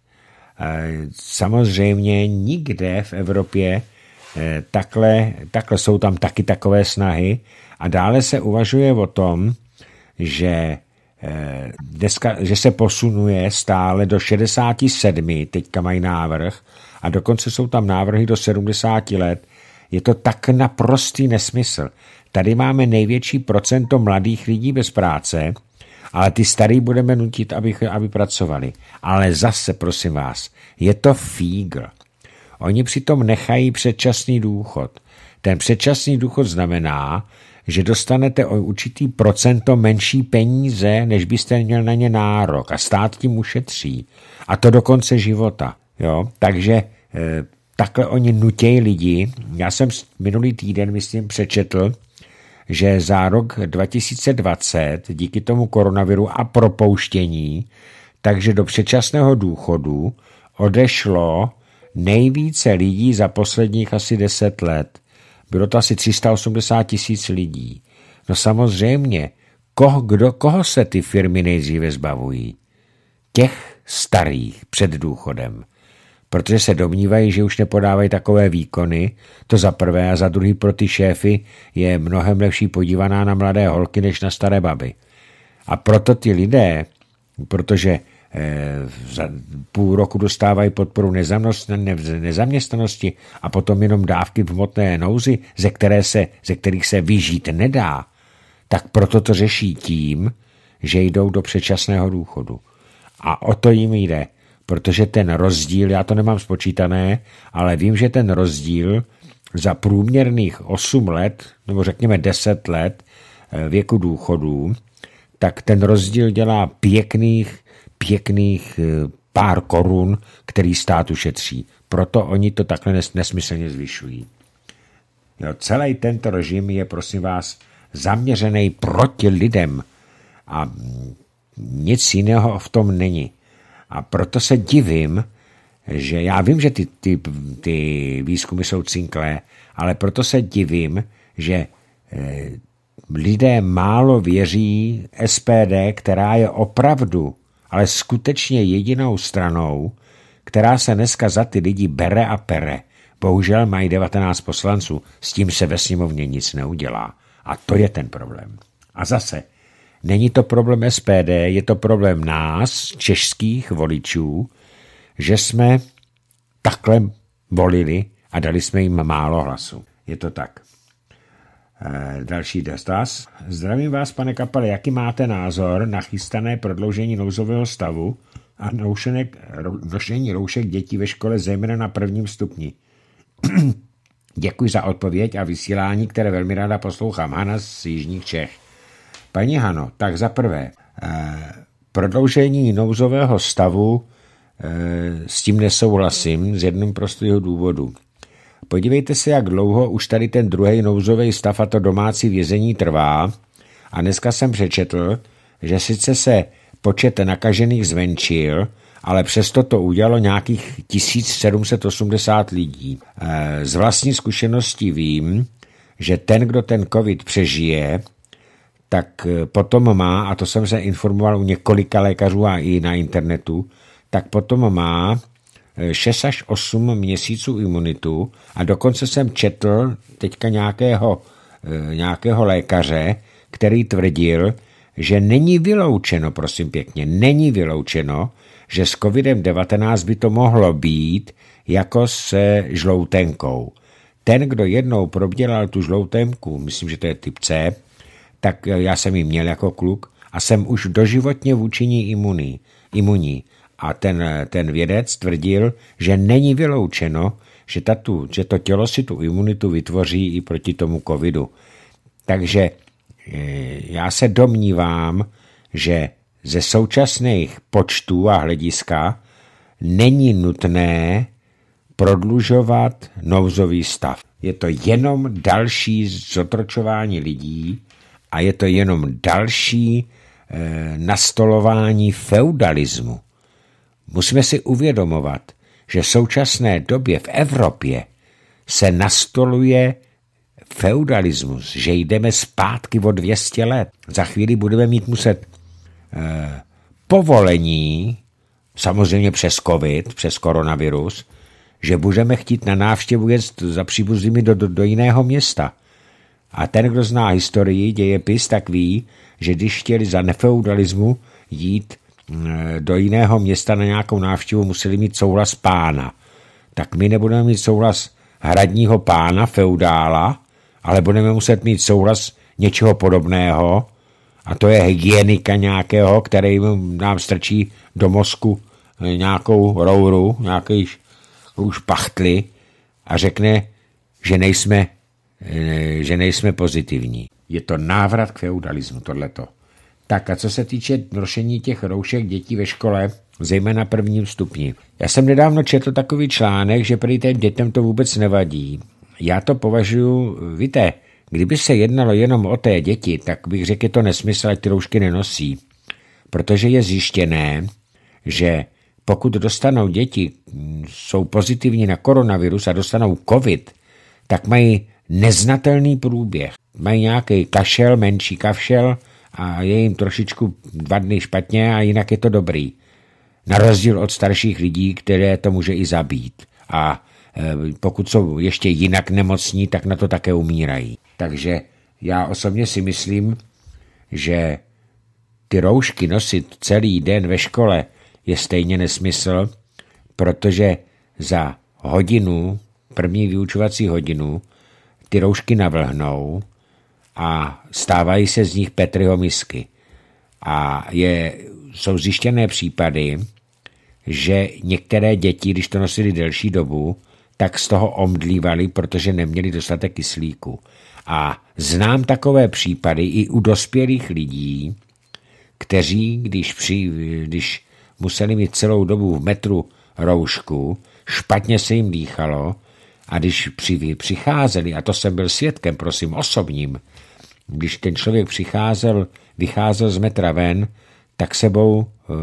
E, samozřejmě nikde v Evropě Eh, takhle, takhle jsou tam taky takové snahy. A dále se uvažuje o tom, že, eh, dneska, že se posunuje stále do 67, teďka mají návrh, a dokonce jsou tam návrhy do 70 let. Je to tak naprostý nesmysl. Tady máme největší procento mladých lidí bez práce, ale ty starý budeme nutit, aby, aby pracovali. Ale zase, prosím vás, je to fígl. Oni přitom nechají předčasný důchod. Ten předčasný důchod znamená, že dostanete o určitý procento menší peníze, než byste měl na ně nárok a stát tím ušetří. A to do konce života. Jo? Takže e, takhle oni nutějí lidi. Já jsem minulý týden, myslím, přečetl, že za rok 2020 díky tomu koronaviru a propouštění, takže do předčasného důchodu odešlo nejvíce lidí za posledních asi deset let. Bylo to asi 380 tisíc lidí. No samozřejmě, koho, kdo, koho se ty firmy nejdříve zbavují? Těch starých před důchodem. Protože se domnívají, že už nepodávají takové výkony, to za prvé a za druhý pro ty šéfy je mnohem lepší podívaná na mladé holky než na staré baby. A proto ty lidé, protože Eh, za půl roku dostávají podporu nezaměstnanosti a potom jenom dávky v hmotné nouzi, ze, které se, ze kterých se vyžít nedá, tak proto to řeší tím, že jdou do předčasného důchodu. A o to jim jde, protože ten rozdíl, já to nemám spočítané, ale vím, že ten rozdíl za průměrných 8 let, nebo řekněme 10 let eh, věku důchodů, tak ten rozdíl dělá pěkných pěkných eh, pár korun, který stát ušetří. Proto oni to takhle nesmyslně zvyšují. Jo, celý tento režim je, prosím vás, zaměřený proti lidem a nic jiného v tom není. A proto se divím, že já vím, že ty, ty, ty výzkumy jsou cinklé, ale proto se divím, že eh, lidé málo věří SPD, která je opravdu ale skutečně jedinou stranou, která se dneska za ty lidi bere a pere. Bohužel mají 19 poslanců, s tím se ve sněmovně nic neudělá. A to je ten problém. A zase, není to problém SPD, je to problém nás, českých voličů, že jsme takhle volili a dali jsme jim málo hlasů. Je to tak. Eh, další dotaz. Zdravím vás, pane Kapel, jaký máte názor na chystané prodloužení nouzového stavu a nošení roušek dětí ve škole, zejména na prvním stupni? *clears throat* Děkuji za odpověď a vysílání, které velmi ráda poslouchám. Hana z Jižních Čech. Paní Hano, tak za prvé, eh, prodloužení nouzového stavu eh, s tím nesouhlasím z jednom prostého důvodu. Podívejte se, jak dlouho už tady ten druhý nouzový stav a to domácí vězení trvá. A dneska jsem přečetl, že sice se počet nakažených zvenčil, ale přesto to udělalo nějakých 1780 lidí. Eh, z vlastní zkušenosti vím, že ten, kdo ten covid přežije, tak eh, potom má, a to jsem se informoval u několika lékařů a i na internetu, tak potom má 6 až 8 měsíců imunitu a dokonce jsem četl teďka nějakého, eh, nějakého lékaře, který tvrdil, že není vyloučeno, prosím pěkně, není vyloučeno, že s COVID-19 by to mohlo být jako se žloutenkou. Ten, kdo jednou probdělal tu žloutenku, myslím, že to je typ C, tak eh, já jsem ji měl jako kluk a jsem už doživotně vůči ní imunní. imunní. A ten, ten vědec tvrdil, že není vyloučeno, že, tatu, že to tělo si tu imunitu vytvoří i proti tomu covidu. Takže eh, já se domnívám, že ze současných počtů a hlediska není nutné prodlužovat nouzový stav. Je to jenom další zotročování lidí a je to jenom další e, nastolování feudalismu. Musíme si uvědomovat, že v současné době v Evropě se nastoluje feudalismus, že jdeme zpátky o 200 let. Za chvíli budeme mít muset eh, povolení, samozřejmě přes covid, přes koronavirus, že budeme chtít na návštěvu jet za příbuznými do, do, do jiného města. A ten, kdo zná historii, dějepis, tak ví, že když chtěli za nefeudalismu jít Eh, do jiného města na nějakou návštěvu museli mít souhlas pána. Tak my nebudeme mít souhlas hradního pána, feudála, ale budeme muset mít souhlas něčeho podobného a to je hygienika nějakého, který nám strčí do mozku eh, nějakou rouru, nějaký už pachtli a řekne, že nejsme, eh, že nejsme pozitivní. Je to návrat k feudalismu, tohleto. Tak a co se týče nošení těch roušek dětí ve škole, zejména prvním stupni. Já jsem nedávno četl takový článek, že prý těm dětem to vůbec nevadí. Já to považuji, víte, kdyby se jednalo jenom o té děti, tak bych řekl, je to nesmysl, ať ty roušky nenosí. Protože je zjištěné, že pokud dostanou děti, jsou pozitivní na koronavirus a dostanou covid, tak mají neznatelný průběh. Mají nějaký kašel, menší kašel, a je jim trošičku dva dny špatně a jinak je to dobrý. Na rozdíl od starších lidí, které to může i zabít. A e, pokud jsou ještě jinak nemocní, tak na to také umírají. Takže já osobně si myslím, že ty roušky nosit celý den ve škole je stejně nesmysl, protože za hodinu, první vyučovací hodinu, ty roušky navlhnou a stávají se z nich Petriho misky. A je, jsou zjištěné případy, že některé děti, když to nosili delší dobu, tak z toho omdlívali, protože neměli dostatek kyslíku. A znám takové případy i u dospělých lidí, kteří, když, při, když museli mít celou dobu v metru roušku, špatně se jim dýchalo a když při, přicházeli, a to jsem byl svědkem, prosím, osobním, když ten člověk přicházel, vycházel z metra ven, tak sebou e,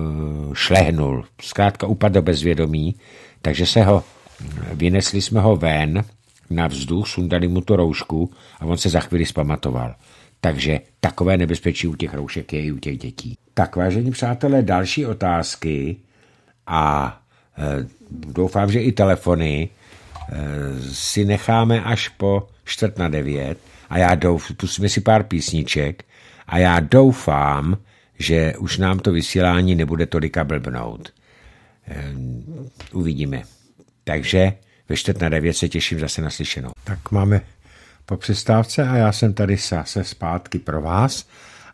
šlehnul, zkrátka upadl do bezvědomí, takže se ho, vynesli jsme ho ven na vzduch, sundali mu tu roušku a on se za chvíli zpamatoval. Takže takové nebezpečí u těch roušek je i u těch dětí. Tak, vážení přátelé, další otázky a e, doufám, že i telefony e, si necháme až po čtvrt na devět a já doufám, pustíme si pár písniček a já doufám, že už nám to vysílání nebude tolika blbnout. Ehm, uvidíme. Takže ve čtvrt na devět se těším zase naslyšenou. Tak máme po přestávce a já jsem tady zase zpátky pro vás.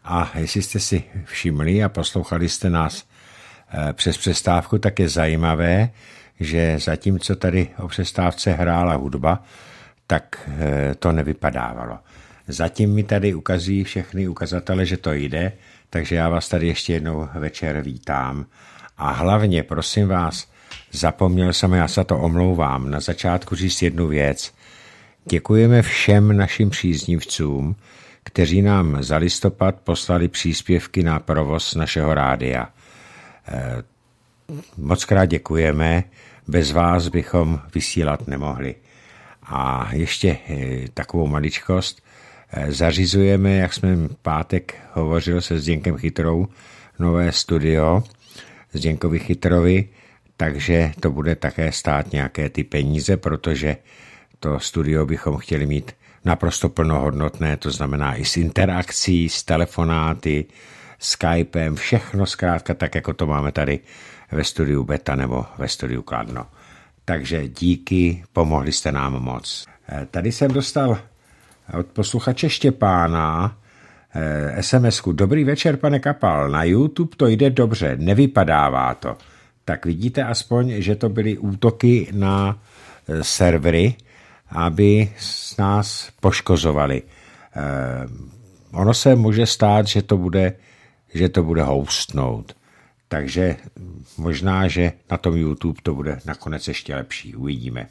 A jestli jste si všimli a poslouchali jste nás e, přes přestávku, tak je zajímavé, že zatímco tady o přestávce hrála hudba, tak eh, to nevypadávalo. Zatím mi tady ukazují všechny ukazatele, že to jde, takže já vás tady ještě jednou večer vítám. A hlavně, prosím vás, zapomněl jsem, já se to omlouvám, na začátku říct jednu věc. Děkujeme všem našim příznivcům, kteří nám za listopad poslali příspěvky na provoz našeho rádia. Eh, moc krát děkujeme, bez vás bychom vysílat nemohli. A ještě eh, takovou maličkost. Eh, zařizujeme, jak jsme v pátek hovořil se Zděnkem Chytrou, nové studio Zděnkovi Chytrovi, takže to bude také stát nějaké ty peníze, protože to studio bychom chtěli mít naprosto plnohodnotné, to znamená i s interakcí, s telefonáty, Skypem, všechno zkrátka tak, jako to máme tady ve studiu Beta nebo ve studiu Kladno. Takže díky, pomohli jste nám moc. Eh, tady jsem dostal od posluchače Štěpána sms eh, -ku. Dobrý večer, pane Kapal, na YouTube to jde dobře, nevypadává to. Tak vidíte aspoň, že to byly útoky na eh, servery, aby s nás poškozovali. Ono se může stát, že to bude, že to bude houstnout. Takže možná, že na tom YouTube to bude nakonec ještě lepší. Uvidíme.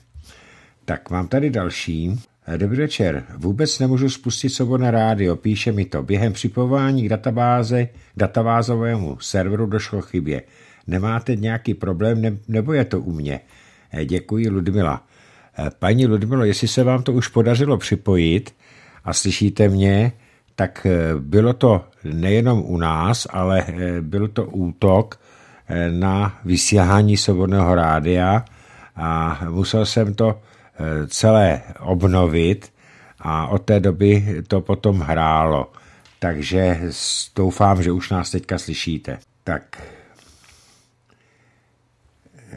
Tak mám tady další. Dobrý večer. Vůbec nemůžu spustit na rádio. Píše mi to. Během připování k databáze, databázovému serveru došlo chybě. Nemáte nějaký problém, ne, nebo je to u mě? Eh, děkuji, Ludmila. Eh, paní Ludmilo, jestli se vám to už podařilo připojit a slyšíte mě, tak eh, bylo to nejenom u nás, ale eh, byl to útok eh, na vysílání svobodného rádia a musel jsem to celé obnovit a od té doby to potom hrálo. Takže doufám, že už nás teďka slyšíte. Tak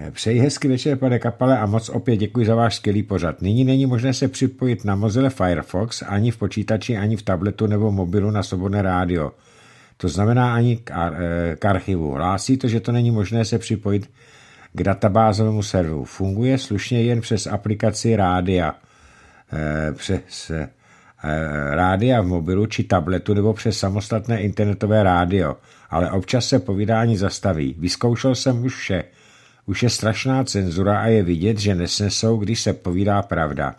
Eh, přeji hezký večer, pane Kapale, a moc opět děkuji za váš skvělý pořad. Nyní není možné se připojit na Mozilla Firefox ani v počítači, ani v tabletu nebo mobilu na svobodné rádio. To znamená ani k, ar- eh, k archivu. Hlásí to, že to není možné se připojit k databázovému serveru. Funguje slušně jen přes aplikaci rádia. E, přes e, rádia v mobilu či tabletu nebo přes samostatné internetové rádio. Ale občas se povídání zastaví. Vyzkoušel jsem už vše. Už je strašná cenzura a je vidět, že nesnesou, když se povídá pravda.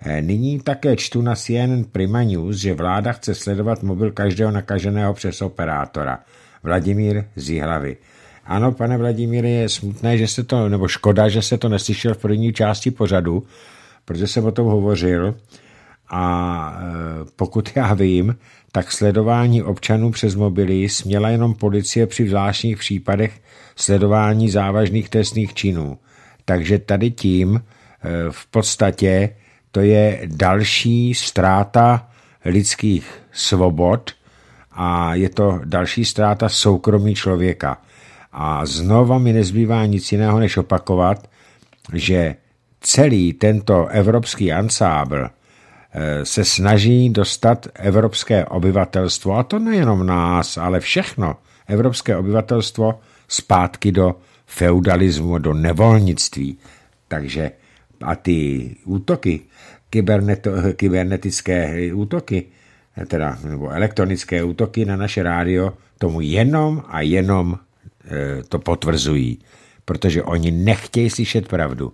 Eh, nyní také čtu na CNN Prima News, že vláda chce sledovat mobil každého nakaženého přes operátora. Vladimír z hlavy. Ano, pane Vladimíre, je smutné, že se to, nebo škoda, že se to neslyšel v první části pořadu, protože jsem o tom hovořil a eh, pokud já vím, tak sledování občanů přes mobily směla jenom policie při zvláštních případech sledování závažných trestných činů. Takže tady tím e, v podstatě to je další ztráta lidských svobod a je to další ztráta soukromí člověka. A znova mi nezbývá nic jiného, než opakovat, že celý tento evropský ansábl Eh, se snaží dostat evropské obyvatelstvo, a to nejenom nás, ale všechno, evropské obyvatelstvo zpátky do feudalismu, do nevolnictví. Takže a ty útoky, kyberneto, kybernetické útoky, teda, nebo elektronické útoky na naše rádio, tomu jenom a jenom e, to potvrzují, protože oni nechtějí slyšet pravdu.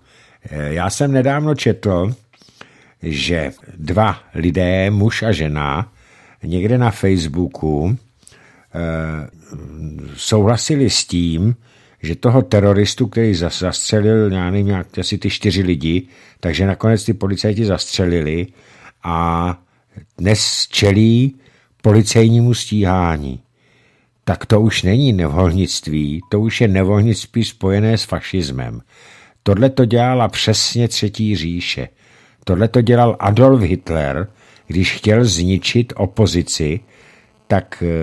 E, já jsem nedávno četl, že dva lidé, muž a žena, někde na Facebooku eh, souhlasili s tím, že toho teroristu, který zastřelil, já nevím, nějak, asi ty čtyři lidi, takže nakonec ty policajti zastřelili a dnes čelí policejnímu stíhání. Tak to už není nevolnictví, to už je nevolnictví spojené s fašismem. Tohle to dělala přesně třetí říše – Tohle to dělal Adolf Hitler, když chtěl zničit opozici, tak eh,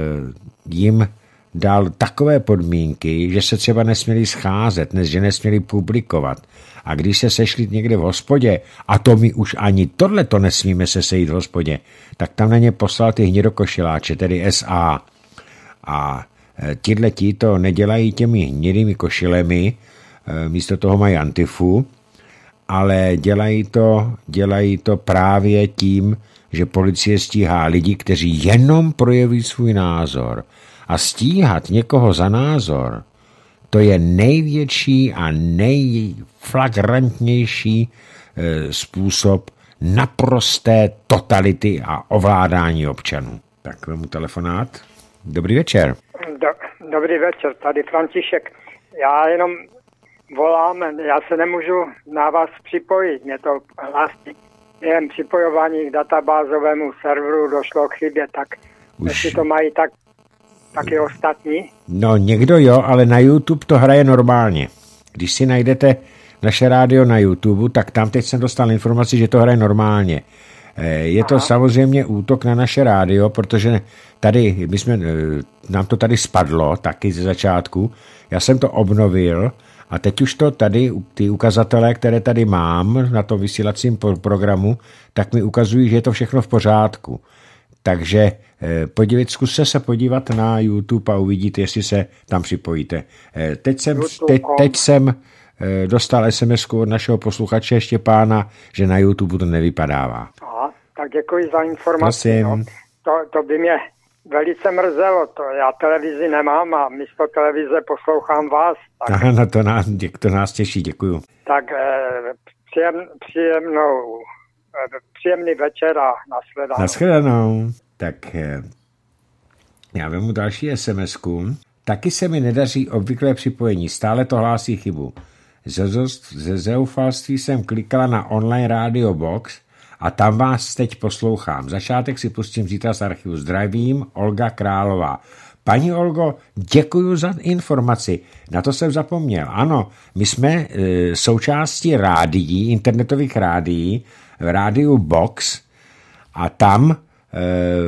jim dal takové podmínky, že se třeba nesměli scházet, než že nesměli publikovat. A když se sešli někde v hospodě, a to my už ani tohle to nesmíme se sejít v hospodě, tak tam na ně poslal ty hnědokošiláče, tedy SA. A eh, tihle to nedělají těmi hnědými košilemi, eh, místo toho mají antifu, ale dělají to, dělají to právě tím, že policie stíhá lidi, kteří jenom projeví svůj názor. A stíhat někoho za názor, to je největší a nejflagrantnější eh, způsob naprosté totality a ovládání občanů. Tak mu telefonát. Dobrý večer. Do, dobrý večer, tady František. Já jenom volám, já se nemůžu na vás připojit, mě to vlastně hlásí. Jen připojování k databázovému serveru došlo k chybě, tak Už. jestli to mají tak, taky ostatní? No někdo jo, ale na YouTube to hraje normálně. Když si najdete naše rádio na YouTube, tak tam teď jsem dostal informaci, že to hraje normálně. Eh, je to Aha. samozřejmě útok na naše rádio, protože tady, my jsme, eh, nám to tady spadlo taky ze začátku. Já jsem to obnovil, a teď už to tady, ty ukazatele, které tady mám na tom vysílacím programu, tak mi ukazují, že je to všechno v pořádku. Takže eh, podívejte, zkuste se podívat na YouTube a uvidíte, jestli se tam připojíte. Eh, teď jsem, teď, teď jsem eh, dostal sms od našeho posluchače Štěpána, že na YouTube to nevypadává. Aha, tak děkuji za informaci. No. To, to by mě velice mrzelo to. Já televizi nemám a místo televize poslouchám vás. Tak... Aha, no to nás, děk, to nás těší, děkuju. Tak eh, příjem, příjemnou, eh, příjemný večer a nashledanou. Nashledanou. Tak eh, já vemu další sms -ku. Taky se mi nedaří obvyklé připojení, stále to hlásí chybu. Ze, ze zoufalství jsem klikala na online radio box, a tam vás teď poslouchám. Začátek si pustím zítra z archivu. Zdravím, Olga Králová. Paní Olgo, děkuji za informaci. Na to jsem zapomněl. Ano, my jsme e, součástí rádií, internetových rádií, rádiu Box a tam e,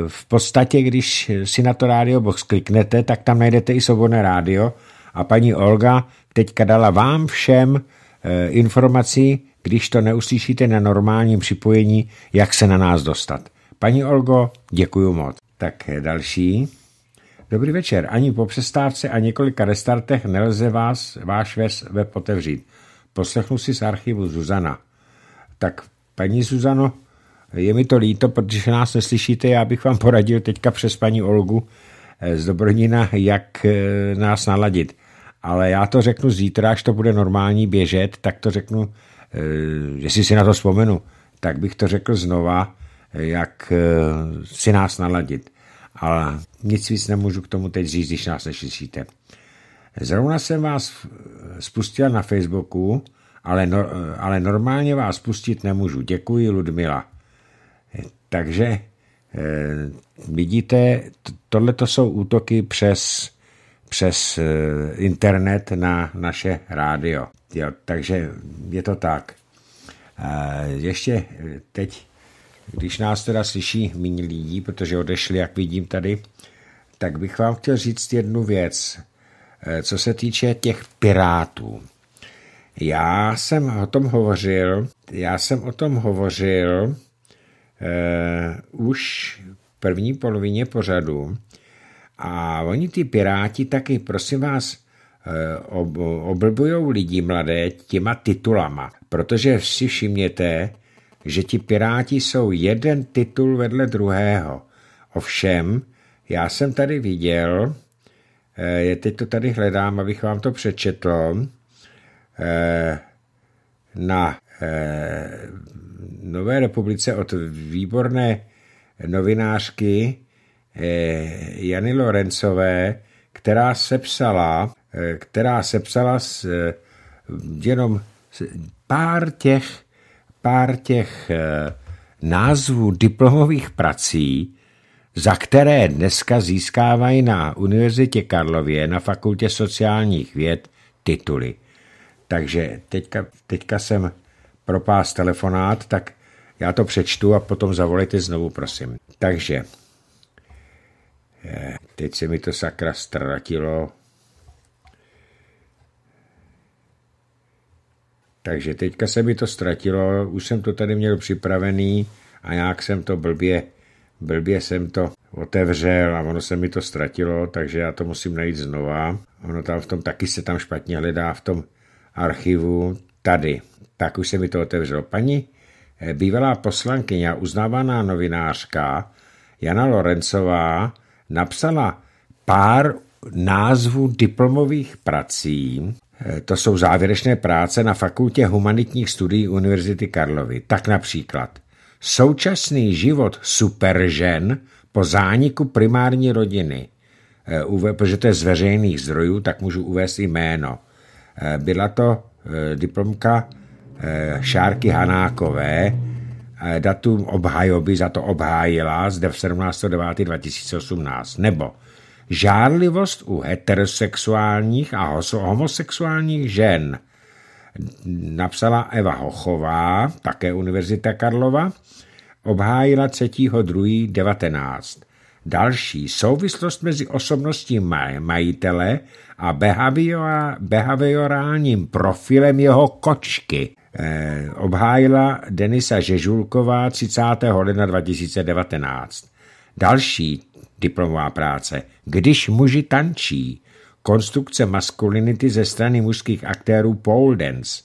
v podstatě, když si na to rádio box kliknete, tak tam najdete i svobodné rádio a paní Olga teďka dala vám všem e, informací když to neuslyšíte na normálním připojení, jak se na nás dostat. Paní Olgo, děkuji moc. Tak další. Dobrý večer. Ani po přestávce a několika restartech nelze vás, váš web otevřít. Poslechnu si z archivu Zuzana. Tak paní Zuzano, je mi to líto, protože nás neslyšíte, já bych vám poradil teďka přes paní Olgu eh, z Dobrnina, jak eh, nás naladit. Ale já to řeknu zítra, až to bude normální běžet, tak to řeknu Eh, jestli si na to vzpomenu, tak bych to řekl znova, eh, jak eh, si nás naladit. Ale nic víc nemůžu k tomu teď říct, když nás neslyšíte. Zrovna jsem vás spustil na Facebooku, ale, no, ale normálně vás pustit nemůžu. Děkuji, Ludmila. Takže vidíte, tohle to jsou útoky přes přes eh, internet na naše rádio. Jo, takže je to tak. Eh, ještě eh, teď, když nás teda slyší méně lidí, protože odešli, jak vidím tady, tak bych vám chtěl říct jednu věc. Co se týče těch pirátů. Já jsem o tom hovořil, já jsem o tom hovořil eh, už v první polovině pořadu, a oni ty piráti taky, prosím vás, eh, oblbujou lidi mladé těma titulama, protože si všimněte, že ti piráti jsou jeden titul vedle druhého. Ovšem, já jsem tady viděl, eh, je teď to tady hledám, abych vám to přečetl, eh, na Nové republice od výborné novinářky Eh, Jany Lorencové, která sepsala, eh, která sepsala s, eh, jenom pár těch, pár těch názvů diplomových prací, za které dneska získávají na Univerzitě Karlově na Fakultě sociálních věd tituly. Takže teďka, teďka jsem propás telefonát, tak já to přečtu a potom zavolejte znovu, prosím. Takže teď se mi to sakra ztratilo. Takže teďka se mi to ztratilo, už jsem to tady měl připravený a nějak jsem to blbě, blbě jsem to otevřel a ono se mi to ztratilo, takže já to musím najít znova. Ono tam v tom taky se tam špatně hledá v tom archivu tady. Tak už se mi to otevřelo. Paní eh, bývalá poslankyně a uznávaná novinářka Jana Lorencová napsala pár názvů diplomových prací, eh, to jsou závěrečné práce na Fakultě humanitních studií Univerzity Karlovy. Tak například Současný život superžen po zániku primární rodiny, eh, protože to je z veřejných zdrojů, tak můžu uvést jméno. Eh, byla to diplomka Šárky Hanákové, datum obhajoby za to obhájila zde v 17.9.2018, nebo žárlivost u heterosexuálních a homosexuálních žen – napsala Eva Hochová, také Univerzita Karlova, obhájila 3.2.19. Další souvislost mezi osobností majitele a behaviorálním profilem jeho kočky Eh, obhájila Denisa Žežulková 30. ledna 2019. Další diplomová práce Když muži tančí konstrukce maskulinity ze strany mužských aktérů pole dance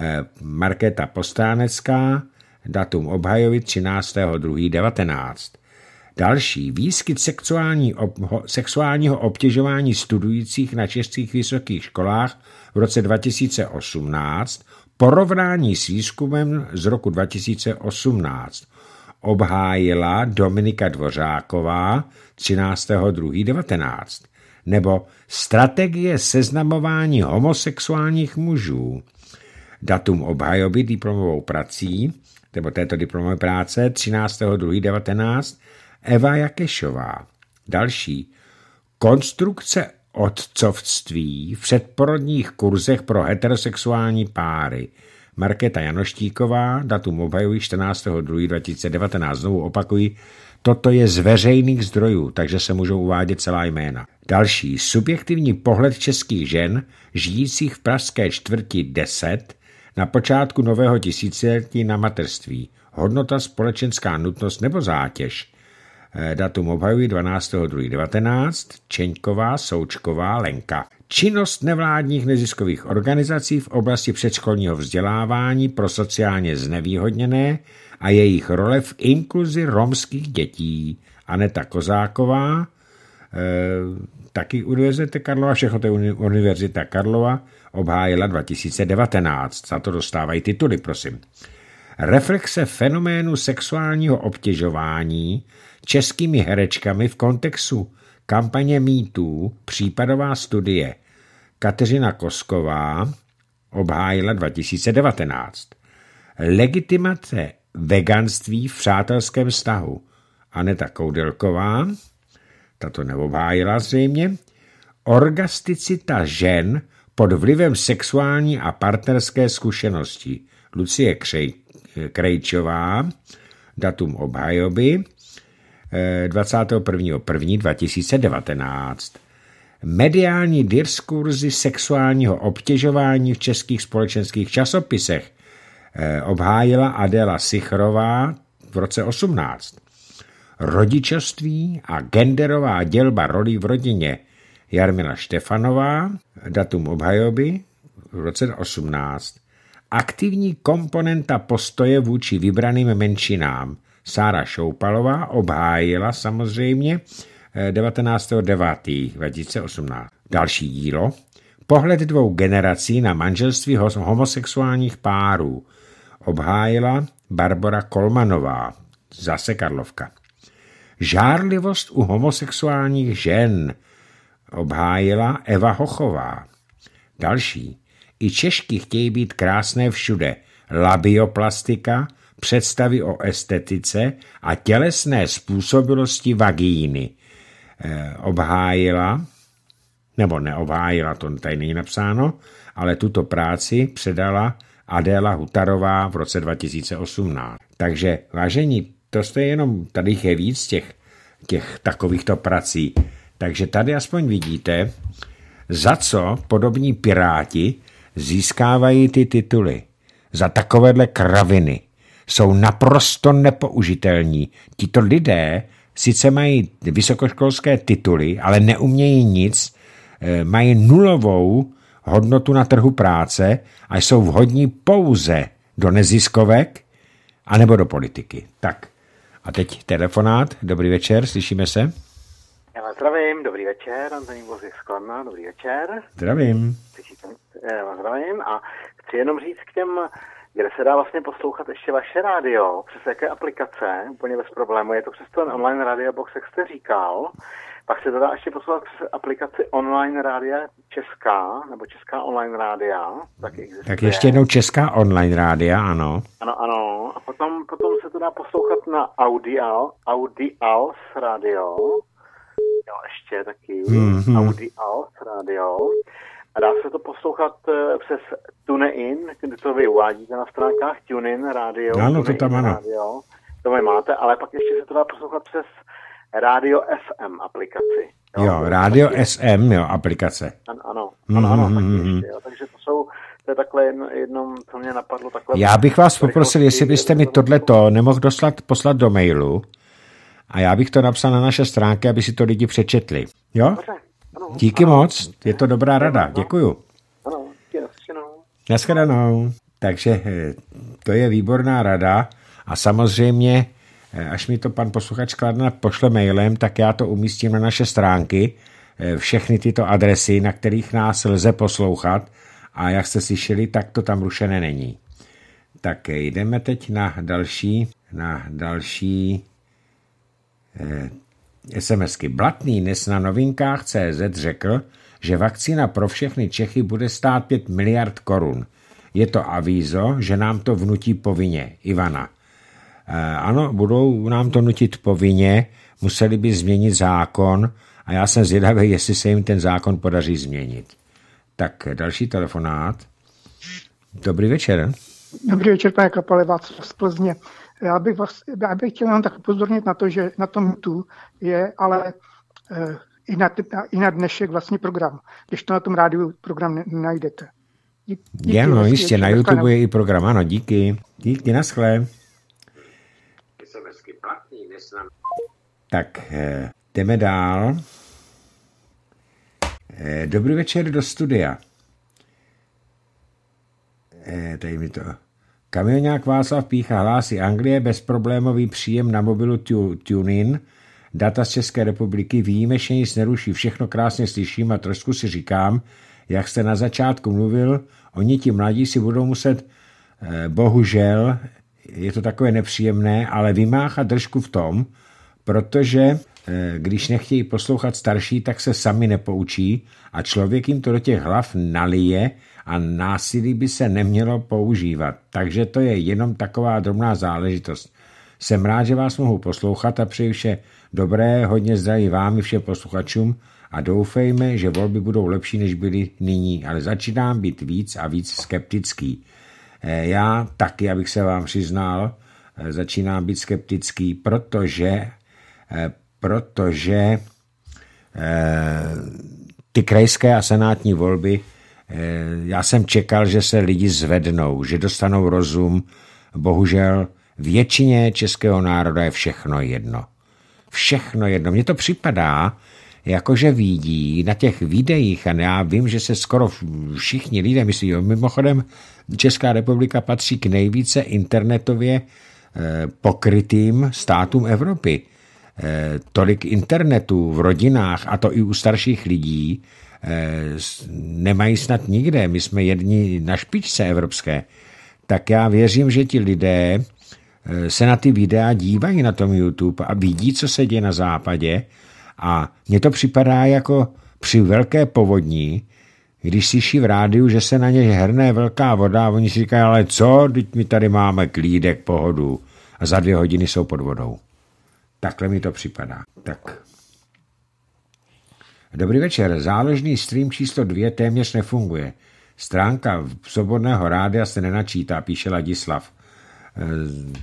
eh, Markéta Postánecká datum 2. 13.2.19. Další výskyt sexuální obho, sexuálního obtěžování studujících na českých vysokých školách v roce 2018 porovnání s výzkumem z roku 2018 obhájila Dominika Dvořáková 13.2.19 nebo Strategie seznamování homosexuálních mužů. Datum obhajoby diplomovou prací, nebo této diplomové práce 13.2.19 Eva Jakešová. Další. Konstrukce otcovství v předporodních kurzech pro heterosexuální páry. Markéta Janoštíková, datum obhajuji 14.2.2019. Znovu opakují. toto je z veřejných zdrojů, takže se můžou uvádět celá jména. Další subjektivní pohled českých žen, žijících v pražské čtvrti 10, na počátku nového tisíciletí na materství. Hodnota, společenská nutnost nebo zátěž. Eh, datum obhajují 12.2.19 Čeňková Součková Lenka. Činnost nevládních neziskových organizací v oblasti předškolního vzdělávání pro sociálně znevýhodněné a jejich role v inkluzi romských dětí. Aneta Kozáková, eh, taky Univerzita Karlova, všechno to je Univerzita Karlova, obhájila 2019. Za to dostávají tituly, prosím. Reflexe fenoménu sexuálního obtěžování českými herečkami v kontextu kampaně mýtů případová studie Kateřina Kosková obhájila 2019. Legitimace veganství v přátelském vztahu Aneta Koudelková, tato neobhájila zřejmě, orgasticita žen pod vlivem sexuální a partnerské zkušenosti Lucie Krejčová, datum obhajoby, 21.1.2019. Eh, Mediální diskurzy sexuálního obtěžování v českých společenských časopisech eh, obhájila Adela Sichrová v roce 18. Rodičovství a genderová dělba rolí v rodině Jarmila Štefanová, datum obhajoby v roce 18. Aktivní komponenta postoje vůči vybraným menšinám – Sára Šoupalová obhájila samozřejmě 19.9.2018. Eh, Další dílo. Pohled dvou generací na manželství homosexuálních párů obhájila Barbara Kolmanová, zase Karlovka. Žárlivost u homosexuálních žen obhájila Eva Hochová. Další. I Češky chtějí být krásné všude. Labioplastika – představy o estetice a tělesné způsobilosti vagíny. E, obhájila, nebo neobhájila, to tady není napsáno, ale tuto práci předala Adéla Hutarová v roce 2018. Takže, vážení, to jste jenom, tady je víc těch, těch takovýchto prací. Takže tady aspoň vidíte, za co podobní piráti získávají ty tituly. Za takovéhle kraviny jsou naprosto nepoužitelní. Tito lidé sice mají vysokoškolské tituly, ale neumějí nic, eh, mají nulovou hodnotu na trhu práce a jsou vhodní pouze do neziskovek anebo do politiky. Tak a teď telefonát. Dobrý večer, slyšíme se. Já vás zdravím, dobrý večer, Antonín Vozich Skorna, dobrý večer. Zdravím. Slyšíte, vás zdravím a chci jenom říct k těm kde se dá vlastně poslouchat ještě vaše rádio, přes jaké aplikace, úplně bez problému. Je to přes ten online radio box, jak jste říkal. Pak se to dá ještě poslouchat přes aplikaci online rádia Česká, nebo Česká online rádia, tak existuje. Tak ještě jednou Česká online rádia, ano. Ano, ano. A potom, potom se to dá poslouchat na Audial, Audials radio, jo, ještě taky, mm-hmm. Audi Radio. A dá se to poslouchat eh, přes TuneIn, kde to vy uvádíte na stránkách TuneIn Radio. Ano, to tam ano. Radio, to vy máte, ale pak ještě se to dá poslouchat přes Radio FM aplikaci. Jo, jo Radio taky... SM, jo, aplikace. An, ano, mhm, ano, ano, mm-hmm. ano taky ještě, mhm. jo. takže to jsou to je takhle jednou. co mě napadlo. Takhle Já bych vás poprosil, jestli byste mi tohleto nemohl doslat, poslat do mailu a já bych to napsal na naše stránky, aby si to lidi přečetli. Jo? Dobře, Díky ano. moc, je to dobrá rada, děkuju. Ano, Naschledanou. Takže eh, to je výborná rada a samozřejmě, eh, až mi to pan posluchač Kladna pošle mailem, tak já to umístím na naše stránky, eh, všechny tyto adresy, na kterých nás lze poslouchat a jak jste slyšeli, tak to tam rušené není. Tak jdeme teď na další, na další SMSky. Blatný dnes na novinkách CZ řekl, že vakcína pro všechny Čechy bude stát 5 miliard korun. Je to avízo, že nám to vnutí povinně, Ivana. E, ano, budou nám to nutit povinně, museli by změnit zákon a já jsem zvědavý, jestli se jim ten zákon podaří změnit. Tak další telefonát. Dobrý večer. Dobrý večer, pane Kapale, Václav z Plzně. Já bych, vás, já bych chtěl jenom tak upozornit na to, že na tom tu je, ale eh, i, na, i na dnešek vlastní program, když to na tom rádiu program najdete. Díky, ano, díky, jistě, na YouTube je i program, ano, díky. Díky, naschle. Tak, eh, jdeme dál. Eh, dobrý večer do studia. Tady mi to Kamionák Václav Pícha hlásí Anglie bezproblémový příjem na mobilu TuneIn, data z České republiky výjimečně nic neruší, všechno krásně slyším a trošku si říkám, jak jste na začátku mluvil, oni ti mladí si budou muset, eh, bohužel, je to takové nepříjemné, ale vymáchat držku v tom, protože eh, když nechtějí poslouchat starší, tak se sami nepoučí a člověk jim to do těch hlav nalije, a násilí by se nemělo používat, takže to je jenom taková drobná záležitost. Jsem rád, že vás mohu poslouchat a přeji vše dobré, hodně zdraví vám i všem posluchačům a doufejme, že volby budou lepší, než byly nyní, ale začínám být víc a víc skeptický. Eh, já taky, abych se vám přiznal, eh, začínám být skeptický, protože, eh, protože ty krajské a senátní volby Eh, já jsem čekal, že se lidi zvednou, že dostanou rozum. Bohužel většině českého národa je všechno jedno. Všechno jedno. Mně to připadá, jakože vidí na těch videích, a já vím, že se skoro všichni lidé myslí, jo, mimochodem Česká republika patří k nejvíce internetově eh, pokrytým státům Evropy. Eh, tolik internetu v rodinách, a to i u starších lidí, Eh, nemají snad nikde, my jsme jedni na špičce evropské, tak já věřím, že ti lidé eh, se na ty videa dívají na tom YouTube a vidí, co se děje na západě a mně to připadá jako při velké povodní, když slyší v rádiu, že se na ně hrne velká voda a oni si říkají, ale co, teď my tady máme klídek, pohodu a za dvě hodiny jsou pod vodou. Takhle mi to připadá. Tak Dobrý večer, záložný stream číslo dvě téměř nefunguje. Stránka Svobodného rádia se nenačítá, píše Ladislav. Eh,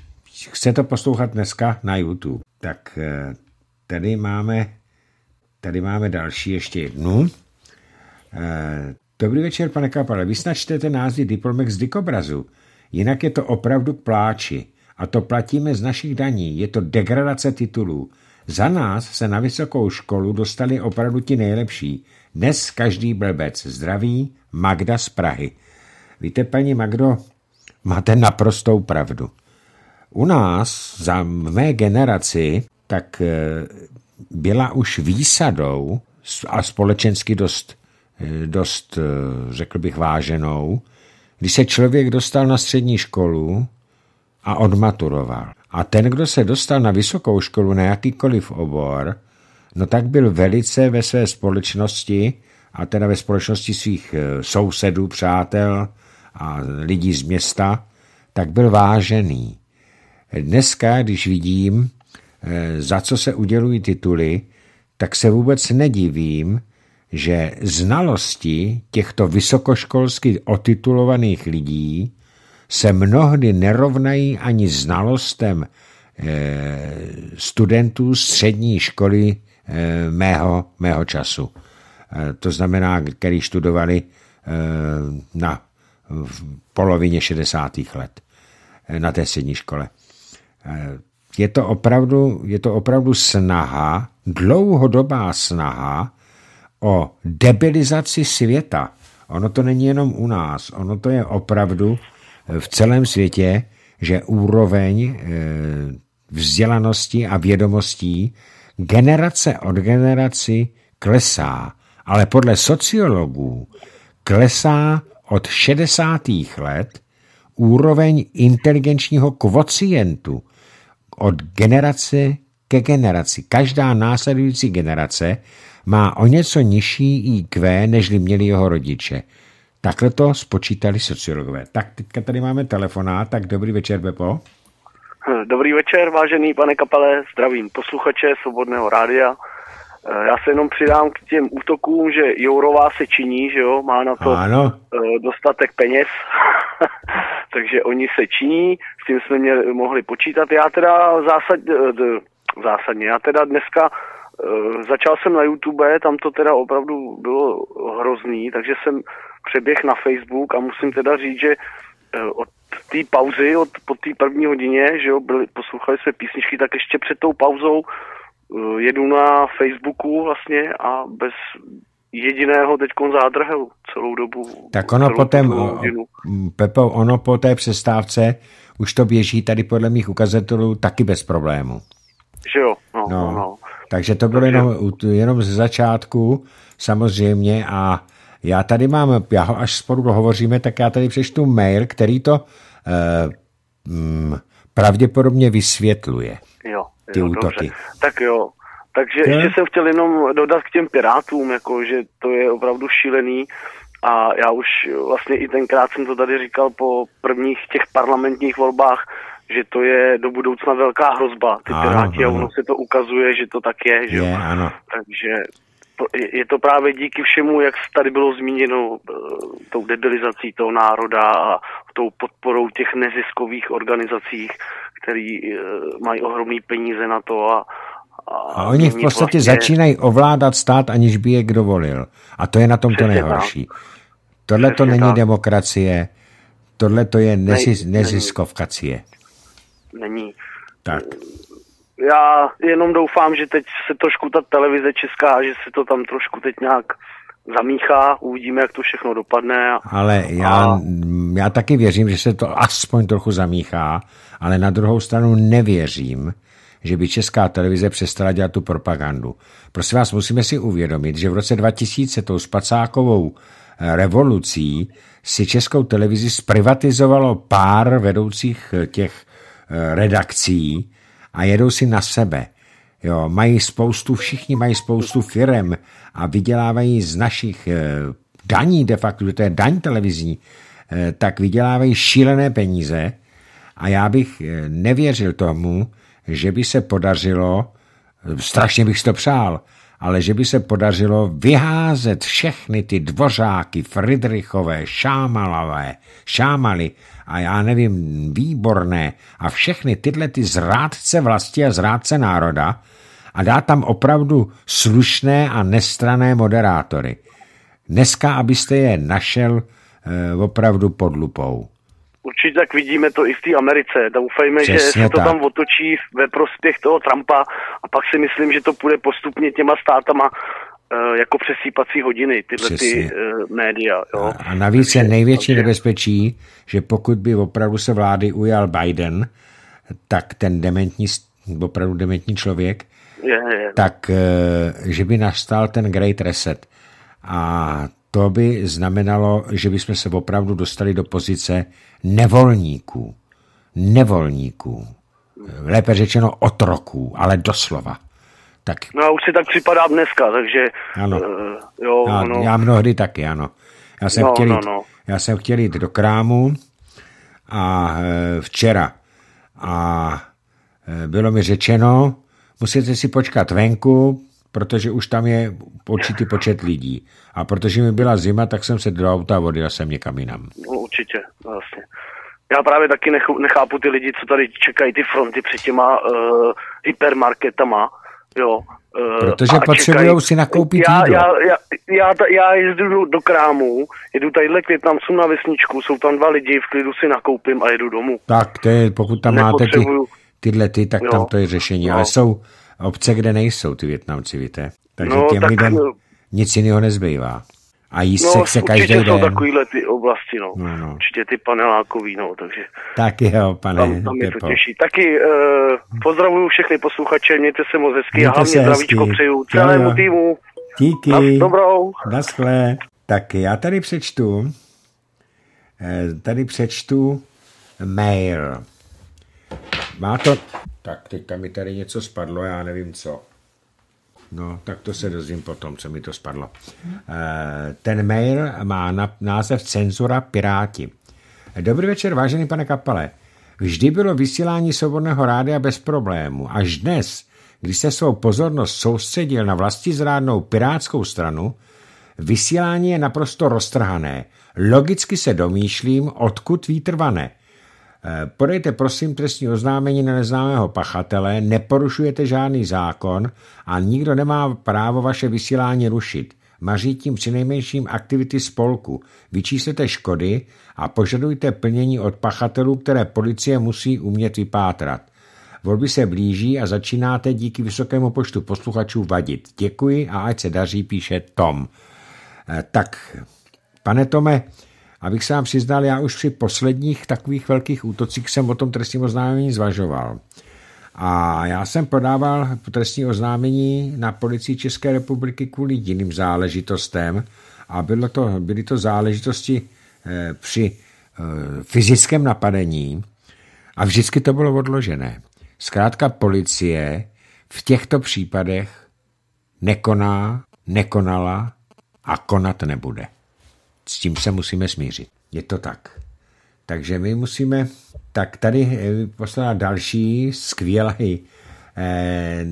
chce to poslouchat dneska na YouTube. Tak eh, tady máme, tady máme další ještě jednu. Eh, dobrý večer, pane Kapale. Vy snad čtete názvy Diplomex z dikobrazu. Jinak je to opravdu k pláči. A to platíme z našich daní. Je to degradace titulů. Za nás se na vysokou školu dostali opravdu ti nejlepší. Dnes každý blbec. Zdraví Magda z Prahy. Víte, paní Magdo, máte naprostou pravdu. U nás, za mé generaci, tak eh, byla už výsadou a společensky dost, eh, dost, eh, řekl bych, váženou, když se člověk dostal na střední školu a odmaturoval. A ten, kdo se dostal na vysokou školu na jakýkoliv obor, no tak byl velice ve své společnosti, a teda ve společnosti svých eh, sousedů, přátel a lidí z města, tak byl vážený. Dneska, když vidím, eh, za co se udělují tituly, tak se vůbec nedivím, že znalosti těchto vysokoškolsky otitulovaných lidí se mnohdy nerovnají ani znalostem eh, studentů střední školy eh, mého, mého času. Eh, to znamená, který studovali na polovině 60. let na té střední škole. Je to opravdu, je to opravdu snaha, dlouhodobá snaha o debilizaci světa. Ono to není jenom u nás, ono to je opravdu v celém světě, že úroveň eh, vzdělanosti a vědomostí generace od generaci klesá, ale podle sociologů klesá od 60. let úroveň inteligenčního kvocientu od generace ke generaci. Každá následující generace má o něco nižší IQ, nežli měli jeho rodiče. Takhle to spočítali sociologové. Tak teďka tady máme telefoná, tak dobrý večer, Bepo. Dobrý večer, vážený pane Kapele, zdravím posluchače Svobodného rádia. Eh, já se jenom přidám k těm útokům, že Jourová se činí, že jo, má na to ano. Eh, dostatek peněz, *laughs* takže oni se činí, s tím jsme mě mohli počítat. Já teda zásad, eh, zásadně, já teda dneska začal jsem na YouTube, tam to teda opravdu bylo hrozný, takže jsem přeběh na Facebook a musím teda říct, že eh, od té pauzy, od, po té první hodině, že jo, byli, poslouchali jsme písničky, tak ještě před tou pauzou uh, jedu na Facebooku vlastně a bez jediného teď zádrhelu celou dobu. Tak ono potom, mm, Pepo, ono po té přestávce už to běží tady podle mých ukazatelů taky bez problému. Že jo, no, no. no. Takže to bylo jenom, jenom ze začátku samozřejmě a já tady mám, já ho až spolu dohovoříme, tak já tady přečtu mail, který to eh, m, mm, pravděpodobně vysvětluje. Jo, ty jo, útoky. Dobře. Tak jo, takže ještě jsem chtěl jenom dodat k těm pirátům, jako, že to je opravdu šílený a já už eh, vlastně i tenkrát jsem to tady říkal po prvních těch parlamentních volbách, že to je do budoucna velká hrozba, ty ano, piráti, ano. a ono se to ukazuje, že to tak je, že jo. Ano. Takže je to právě díky všemu, jak tady bylo zmíněno, eh, tou debilizací toho národa a tou podporou těch neziskových organizacích, který eh, mají ohromný peníze na to a, a, a oni v podstatě vlastně... začínají ovládat stát, aniž by je kdo volil. A to je na tom Přesně to nejhorší. Tohle to není tak. demokracie, tohle to je nezis, neziskovkacie. Není. Tak já jenom doufám, že teď se trošku ta televize česká, že se to tam trošku teď nějak zamíchá, uvidíme, jak to všechno dopadne. Ale já, a... já taky věřím, že se to aspoň trochu zamíchá, ale na druhou stranu nevěřím, že by česká televize přestala dělat tu propagandu. Prosím vás, musíme si uvědomit, že v roce 2000 tou spacákovou eh, revolucí si českou televizi zprivatizovalo pár vedoucích eh, těch eh, redakcí, a jedou si na sebe. Jo, mají spoustu, všichni mají spoustu firem a vydělávají z našich eh, daní de facto, že to je daň televizní, eh, tak vydělávají šílené peníze a já bych eh, nevěřil tomu, že by se podařilo, strašně bych si to přál, ale že by se podařilo vyházet všechny ty dvořáky, Fridrichové, Šámalové, Šámaly a já nevím, výborné a všechny tyhle ty zrádce vlasti a zrádce národa a dát tam opravdu slušné a nestrané moderátory. Dneska, abyste je našel e, opravdu pod lupou. Určitě tak vidíme to i v té Americe. Doufejme, že se to tak. tam otočí ve prospěch toho Trumpa a pak si myslím, že to půjde postupně těma státama eh, jako přesýpací hodiny tyhle Přesně. ty uh, eh, média. Jo. A navíc je největší nebezpečí, že pokud by opravdu se vlády ujal Biden, tak ten dementní, opravdu dementní člověk, je, je. tak uh, že by nastal ten great reset. A to by znamenalo, že bychom se opravdu dostali do pozice nevolníků. Nevolníků. Lépe řečeno otroků, ale doslova. Tak. No a už si tak připadá dneska, takže... Ano. Uh, jo, no, no. Já mnohdy taky, ano. Já jsem, no, chtěl, no, jít, no, no. já jsem chtěl jít do krámu a e, včera a e, bylo mi řečeno, musíte si počkat venku, protože už tam je určitý počet lidí. A protože mi byla zima, tak jsem se do auta a odjel jsem někam jinam. No, určitě, vlastně. Já právě taky nech, nechápu ty lidi, co tady čekají ty fronty před těma uh, hypermarketama, jo. Uh, Protože potřebují si nakoupit já, jídlo. Já, já, já, já jezdu do, do krámu, jedu tadyhle tam jsou na vesničku, jsou tam dva lidi, v klidu si nakoupím a jedu domů. Tak, to je, pokud tam máte ty, tyhle ty, tak jo. tam to je řešení. Jo. No. Ale jsou, obce, kde nejsou ty Větnamci, víte. Takže no, těm tak... lidem eh, nic jiného nezbývá. A jíst no, se každý den. jsou takovýhle ty oblasti, no. no, no. Určitě ty panelákový, no, takže. Tak jo, pane. Tam, tam je to těší. Taky uh, pozdravuju všechny posluchače, mějte se moc hezky mějte a hlavně zdravíčko přeju celému týmu. Díky. Na dobrou. Naschle. Tak já tady přečtu, eh, tady přečtu mail. Má to tak teďka mi tady něco spadlo, já nevím co. No, tak to se dozvím potom, co mi to spadlo. Eh, ten mail má název Cenzura Piráti. Dobrý večer, vážený pane Kapale. Vždy bylo vysílání svobodného rádia bez problému. Až dnes, když se svou pozornost soustředil na vlasti zrádnou pirátskou stranu, vysílání je naprosto roztrhané. Logicky se domýšlím, odkud výtrvané. vane. Eh, podejte prosím trestní oznámení na neznámého pachatele, neporušujete žádný zákon a nikdo nemá právo vaše vysílání rušit. Maří tím přinejmenším aktivity spolku, vyčíslete škody a požadujte plnění od pachatelů, které policie musí umět vypátrat. Volby se blíží a začínáte díky vysokému počtu posluchačů vadit. Děkuji a ať se daří, píše Tom. Eh, tak, pane Tome, Abych se vám přiznal, já už při posledních takových velkých útocích jsem o tom trestním oznámení zvažoval. A já jsem podával trestní oznámení na policii České republiky kvůli jiným záležitostem a bylo to, byly to záležitosti eh, při eh, fyzickém napadení a vždycky to bylo odložené. Zkrátka policie v těchto případech nekoná, nekonala a konat nebude s tím se musíme smířit. Je to tak. Takže my musíme, tak tady eh, poslala další skvělý eh,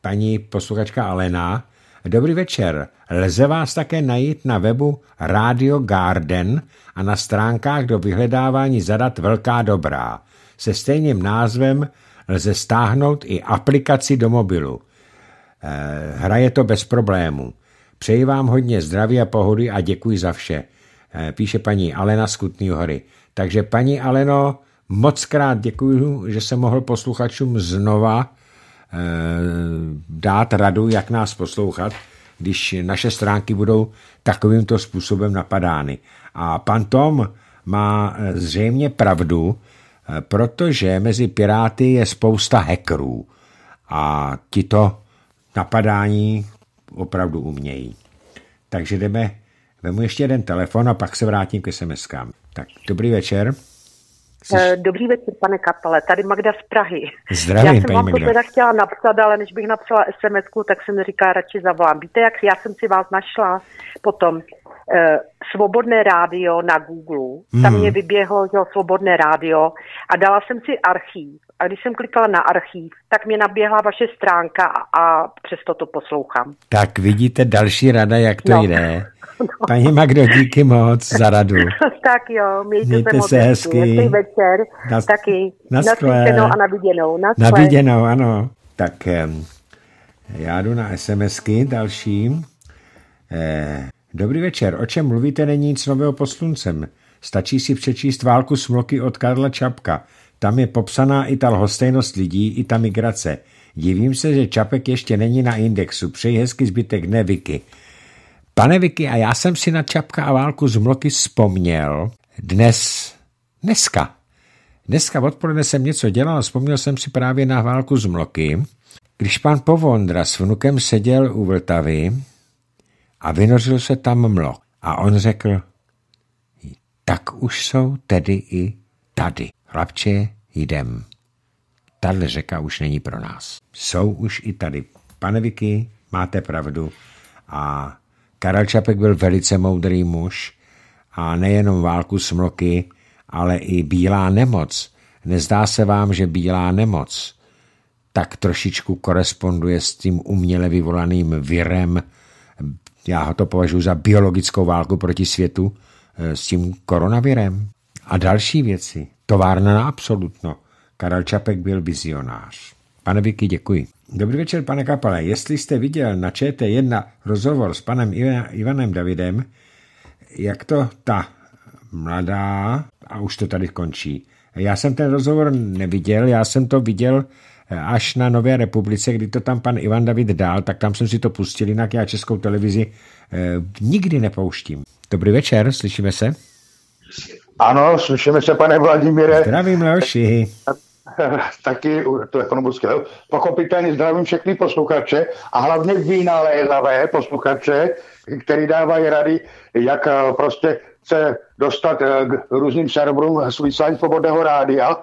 paní posluchačka Alena. Dobrý večer. Lze vás také najít na webu Radio Garden a na stránkách do vyhledávání zadat Velká dobrá. Se stejným názvem lze stáhnout i aplikaci do mobilu. Eh, hraje to bez problémů. Přeji vám hodně zdraví a pohody a děkuji za vše. Eh, píše paní Alena z Kutný hory. Takže paní Aleno, moc krát děkuji, že jsem mohl posluchačům znova eh, dát radu, jak nás poslouchat, když naše stránky budou takovýmto způsobem napadány. A pan Tom má eh, zřejmě pravdu, protože mezi Piráty je spousta hackerů a tito napadání opravdu umějí. Takže jdeme Vemu ještě jeden telefon a pak se vrátím k -kám. Tak, dobrý večer. Jsi... Eh, dobrý večer, pane Kapale, tady Magda z Prahy. Zdravím, Já jsem paní vám Magda. to teda chtěla napsat, ale než bych napsala sms tak jsem říká radši zavolám. Víte, jak já jsem si vás našla potom eh, Svobodné rádio na Google, hmm. tam mě vyběhlo jo, Svobodné rádio a dala jsem si archív. A když jsem klikala na archív, tak mě naběhla vaše stránka a, a přesto to poslouchám. Tak vidíte další rada, jak to no. jde. Paní no. Magdo, díky moc za radu. *laughs* tak jo, mějte, mějte se, se hezky. večer, na, taky. Na, na a na viděnou. Na, na viděnou, ano. Tak já jdu na SMSky dalším. Eh, dobrý večer, o čem mluvíte, není nic nového pod sluncem. Stačí si přečíst válku smloky od Karla Čapka. Tam je popsaná i ta lhostejnost lidí, i ta migrace. Divím se, že Čapek ještě není na indexu. Přeji hezky zbytek dne, Vicky. Pane Vicky, a já jsem si na Čapka a válku z mloky vzpomněl dnes, dneska. Dneska odpoledne jsem něco dělal a vzpomněl jsem si právě na válku z mloky, když pan Povondra s vnukem seděl u Vltavy a vynořil se tam mlok. A on řekl, tak už jsou tedy i tady. Chlapče, jdem. Tahle řeka už není pro nás. Jsou už i tady. Pane Vicky, máte pravdu a Karel Čapek byl velice moudrý muž a nejenom válku s mloky, ale i bílá nemoc. Nezdá se vám, že bílá nemoc tak trošičku koresponduje s tím uměle vyvolaným virem, já ho to považuji za biologickou válku proti světu, eh, s tím koronavirem. A další věci. Továrna na absolutno. Karel Čapek byl vizionář. Pane Vicky, děkuji. Dobrý večer, pane Kapale. Jestli jste viděl na ČT1 rozhovor s panem Ivanem Davidem, jak to ta mladá, a už to tady končí. Já jsem ten rozhovor neviděl, já jsem to viděl eh, až na Nové republice, kdy to tam pan Ivan David dal. tak tam jsem si to pustil, jinak já českou televizi eh, nikdy nepouštím. Dobrý večer, slyšíme se. Ano, slyšíme se, pane Vladimíre. Zdravím, Leoši. *laughs* taky tu ekonomický lev. Pochopitelně zdravím všechny posluchače a hlavně vynalézavé posluchače, který dávají rady, jak eh, prostě se dostat eh, k různým serverům vysílání svobodného rádia,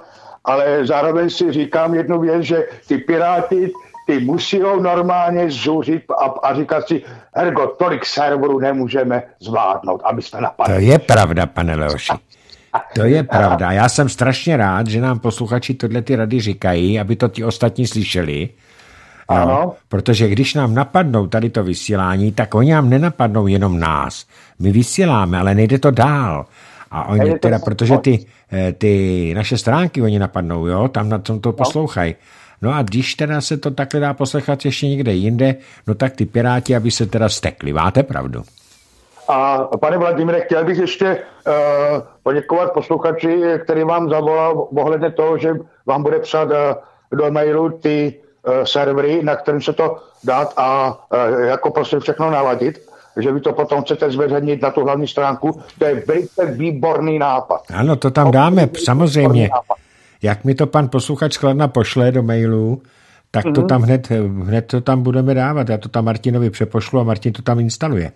ale zároveň si říkám jednu věc, že ty piráty ty musí normálně zuřit a, a říkat si, ergo, tolik serverů nemůžeme zvládnout, aby jsme napadli. To je pravda, pane Leoši. To je pravda. Já jsem strašně rád, že nám posluchači tohle ty rady říkají, aby to ti ostatní slyšeli. Ano. protože když nám napadnou tady to vysílání, tak oni nám nenapadnou jenom nás. My vysíláme, ale nejde to dál. A oni teda, protože ty, eh, ty naše stránky oni napadnou, jo, tam na tom to no. poslouchají. No a když teda se to takhle dá poslechat ještě někde jinde, no tak ty piráti, aby se teda stekli. Máte pravdu. A pane Vladimire, chtěl bych ještě uh, poděkovat posluchači, který vám zavolal ohledně toho, že vám bude psát uh, do mailu ty uh, servery, na kterým se to dát a uh, jako prostě všechno naladit že vy to potom chcete zveřejnit na tu hlavní stránku. To je velice výborný nápad. Ano, to tam dáme, samozřejmě. Jak mi to pan posluchač Skladna pošle do mailu, tak to mm-hmm. tam hned, hned to tam budeme dávat. Já to tam Martinovi přepošlu a Martin to tam instaluje.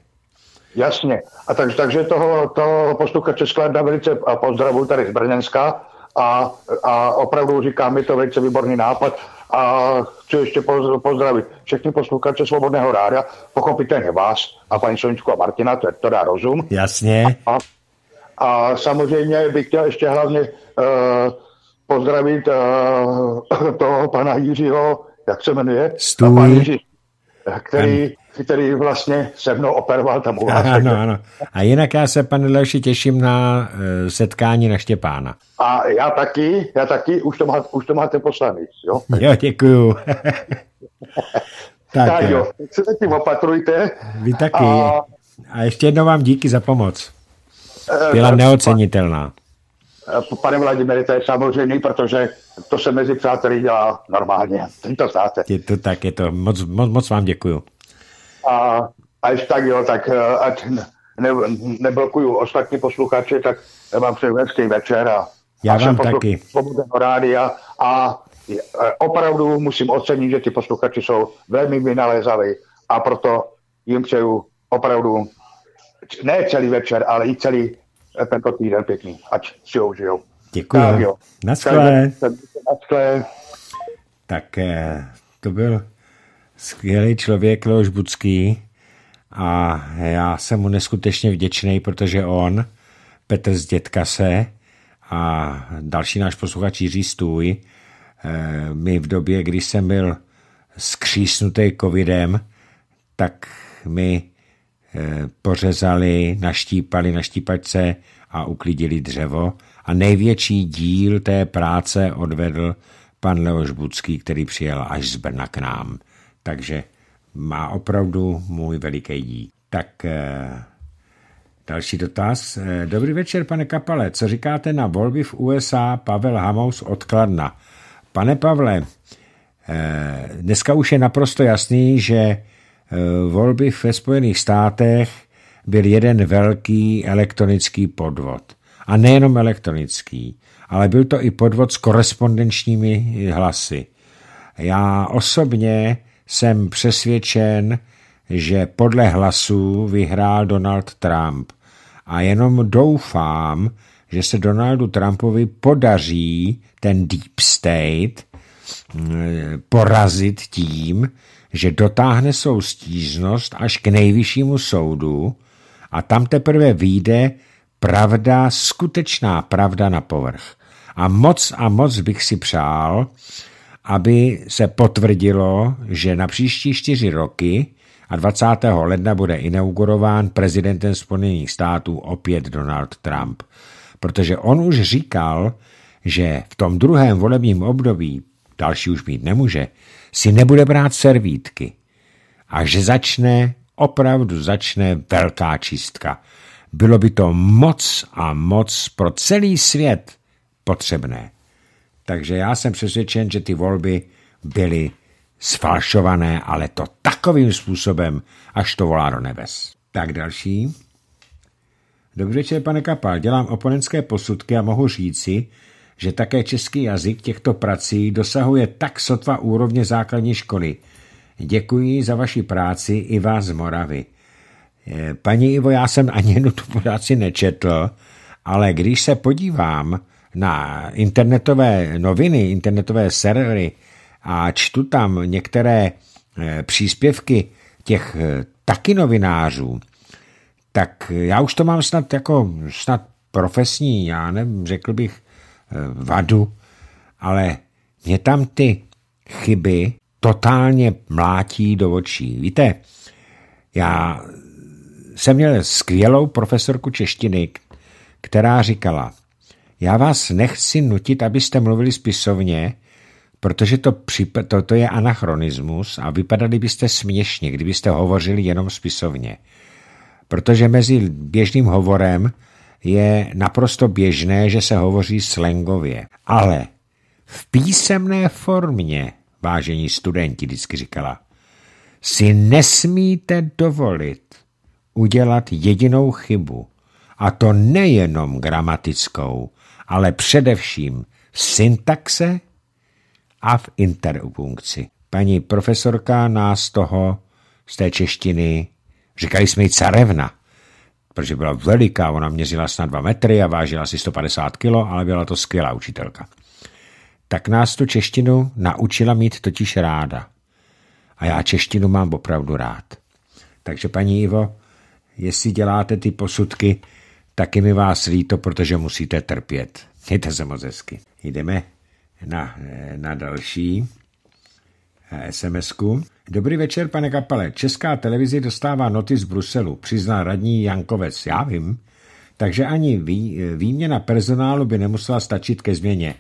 Jasně. A tak, takže toho, toho posluchače skládá velice a pozdravu tady z Brněnska a, a opravdu říkám, je to velice výborný nápad a chci ještě pozdravit všechny posluchače Svobodného rádia, pochopitelně vás a paní Soničku a Martina, to, je, to dá rozum. Jasně. A, a samozřejmě bych chtěl ještě hlavně uh, pozdravit uh, toho pana Jiřího, jak se jmenuje? Stůj. Pan Jiří, který, který vlastně se mnou operoval tam u vás. Ano, ano. A jinak já se, pane Leši, těším na uh, setkání na Štěpána. A já taky, já taky, už to, má, už to máte poslaný, jo? *laughs* Jo, děkuju. *laughs* tak, tak jo, eh, tak se tím opatrujte. Vy taky. A, a ještě jednou vám díky za pomoc. Eh, Byla uh, neocenitelná. Pane Vladimíre, to je samozřejmě, protože to se mezi přáteli dělá normálně. to znáte. Je to tak, je to. Moc, moc, moc vám děkuju. A, až ještě tak jo, tak eh, ať ne, neblokuju ostatní posluchače, tak vám přeji hezký večer a já vám taky. rádia a eh, opravdu musím ocenit, že ti posluchači jsou velmi vynalézaví a proto jim přeju opravdu ne celý večer, ale i celý eh, tento týden pěkný, ať si ho užijou. Děkuji. Na Tak to byl skvělý člověk Leoš Budský a já jsem mu neskutečně vděčný, protože on, Petr z dětka se a další náš posluchač Jiří Stůj, eh, mi v době, kdy jsem byl skřísnutý covidem, tak mi eh, pořezali, naštípali na štípačce a uklidili dřevo. A největší díl té práce odvedl pan Leoš Budský, který přijel až z Brna k nám. Takže má opravdu můj veliký dík. Tak eh, další dotaz. Eh, dobrý večer, pane Kapale. Co říkáte na volby v USA? Pavel Hamous odkladna. Pane Pavle, eh, dneska už je naprosto jasný, že volby ve Spojených státech byl jeden velký elektronický podvod. A nejenom elektronický, ale byl to i podvod s korespondenčními hlasy. Já osobně jsem přesvědčen, že podle hlasů vyhrál Donald Trump a jenom doufám, že se Donaldu Trumpovi podaří ten deep state mm, porazit tím, že dotáhne svou stížnost až k nejvyššímu soudu a tam teprve vyjde pravda, skutečná pravda na povrch. A moc a moc bych si přál, aby se potvrdilo, že na příští čtyři roky a 20. ledna bude inaugurován prezidentem Spojených států opět Donald Trump. Protože on už říkal, že v tom druhém volebním období, další už být nemůže, si nebude brát servítky a že začne, opravdu začne velká čistka. Bylo by to moc a moc pro celý svět potřebné. Takže já jsem přesvědčen, že ty volby byly sfalšované, ale to takovým způsobem, až to volá do nebes. Tak další. Dobře, večer, pane Kapal. Dělám oponentské posudky a mohu říci, že také český jazyk těchto prací dosahuje tak sotva úrovně základní školy. Děkuji za vaši práci i vás z Moravy. Eh, paní Ivo, já jsem ani jednu tu práci nečetl, ale když se podívám na internetové noviny, internetové servery a čtu tam některé eh, příspěvky těch eh, taky novinářů, tak já už to mám snad jako snad profesní, já nevím, řekl bych eh, vadu, ale mě tam ty chyby totálně mlátí do očí. Víte, já jsem měl skvělou profesorku češtiny, která říkala, já vás nechci nutit, abyste mluvili spisovně, protože to, to, to je anachronismus a vypadali byste směšně, kdybyste hovořili jenom spisovně. Protože mezi běžným hovorem je naprosto běžné, že se hovoří slangově. Ale v písemné formě, vážení studenti, vždycky říkala, si nesmíte dovolit udělat jedinou chybu. A to nejenom gramatickou, ale především v syntaxe a v interpunkci. Paní profesorka nás toho z té češtiny, říkali jsme jí carevna, protože byla veliká, ona měřila snad 2 metry a vážila asi 150 kilo, ale byla to skvělá učitelka. Tak nás tu češtinu naučila mít totiž ráda. A já češtinu mám opravdu rád. Takže paní Ivo, jestli děláte ty posudky, Taky mi vás líto, protože musíte trpět. Mějte se moc hezky. Jdeme na, na další sms eh, -ku. Dobrý večer, pane Kapale. Česká televize dostává noty z Bruselu, Přizná radní Jankovec. Já vím. Takže ani vý, eh, výměna personálu by nemusela stačit ke změně,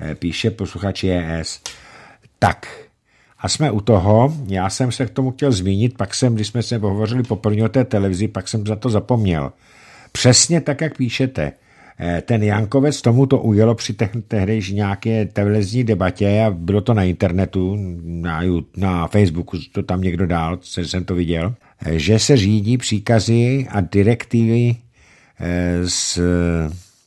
eh, píše posluchač ES. Tak, a jsme u toho, já jsem se k tomu chtěl zmínit, pak jsem, když jsme se pohovořili poprvé o té televizi, pak jsem za to zapomněl. Přesně tak, jak píšete. Eh, ten Jankovec tomu to ujelo při tehdejší nějaké televizní debatě a bylo to na internetu, na, na Facebooku to tam někdo dál, jsem to viděl, eh, že se řídí příkazy a direktivy eh, z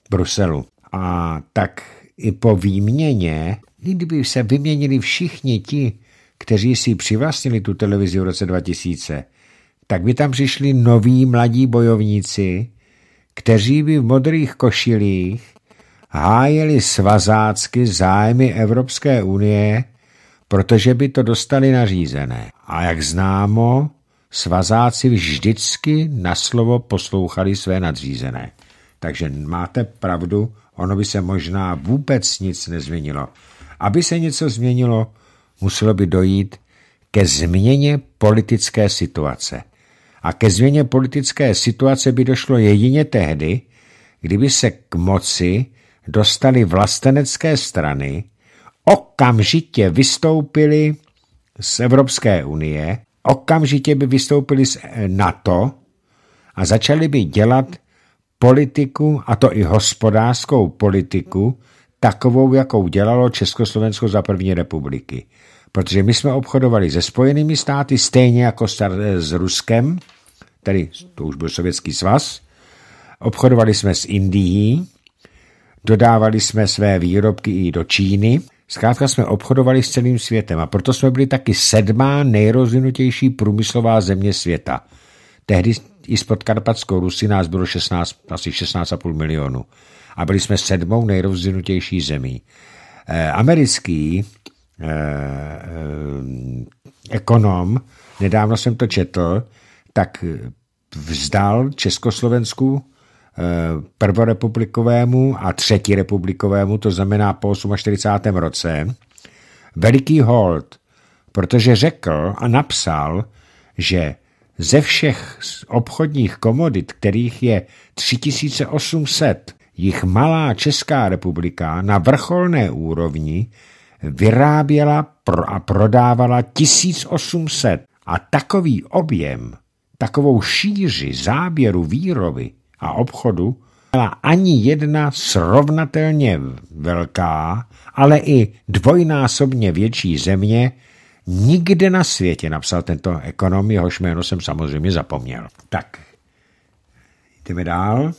Bruselu. A tak i po výměně, kdyby se vyměnili všichni ti, kteří si přivlastnili tu televizi v roce 2000, tak by tam přišli noví mladí bojovníci, kteří by v modrých košilích hájili svazácky zájmy Evropské unie, protože by to dostali nařízené. A jak známo, svazáci vždycky na slovo poslouchali své nadřízené. Takže máte pravdu, ono by se možná vůbec nic nezměnilo. Aby se něco změnilo, muselo by dojít ke změně politické situace a ke změně politické situace by došlo jedině tehdy, kdyby se k moci dostali vlastenecké strany, okamžitě vystoupili z Evropské unie, okamžitě by vystoupili z eh, NATO a začali by dělat politiku, a to i hospodářskou politiku, takovou, jakou dělalo Československo za první republiky protože my jsme obchodovali se Spojenými státy, stejně jako s Ruskem, tedy to už byl Sovětský svaz, obchodovali jsme s Indií, dodávali jsme své výrobky i do Číny, zkrátka jsme obchodovali s celým světem a proto jsme byli taky sedmá nejrozvinutější průmyslová země světa. Tehdy i s podkarpatskou Rusy nás bylo 16, asi 16,5 milionu a byli jsme sedmou nejrozvinutější zemí. Eh, americký Eh, eh, ekonom, nedávno jsem to četl, tak eh, vzdal Československu prvorepublikovému a třetí republikovému, to znamená po 48. roce, veliký hold, protože řekl a napsal, že ze všech obchodních komodit, kterých je 3800, jich malá Česká republika na vrcholné úrovni vyráběla a prodávala 1800 a takový objem, takovou šíři záběru výroby a obchodu byla ani jedna srovnatelně velká, ale i dvojnásobně větší země nikde na světě, napsal tento ekonom, jehož jméno jsem samozřejmě zapomněl. Tak, jdeme dál.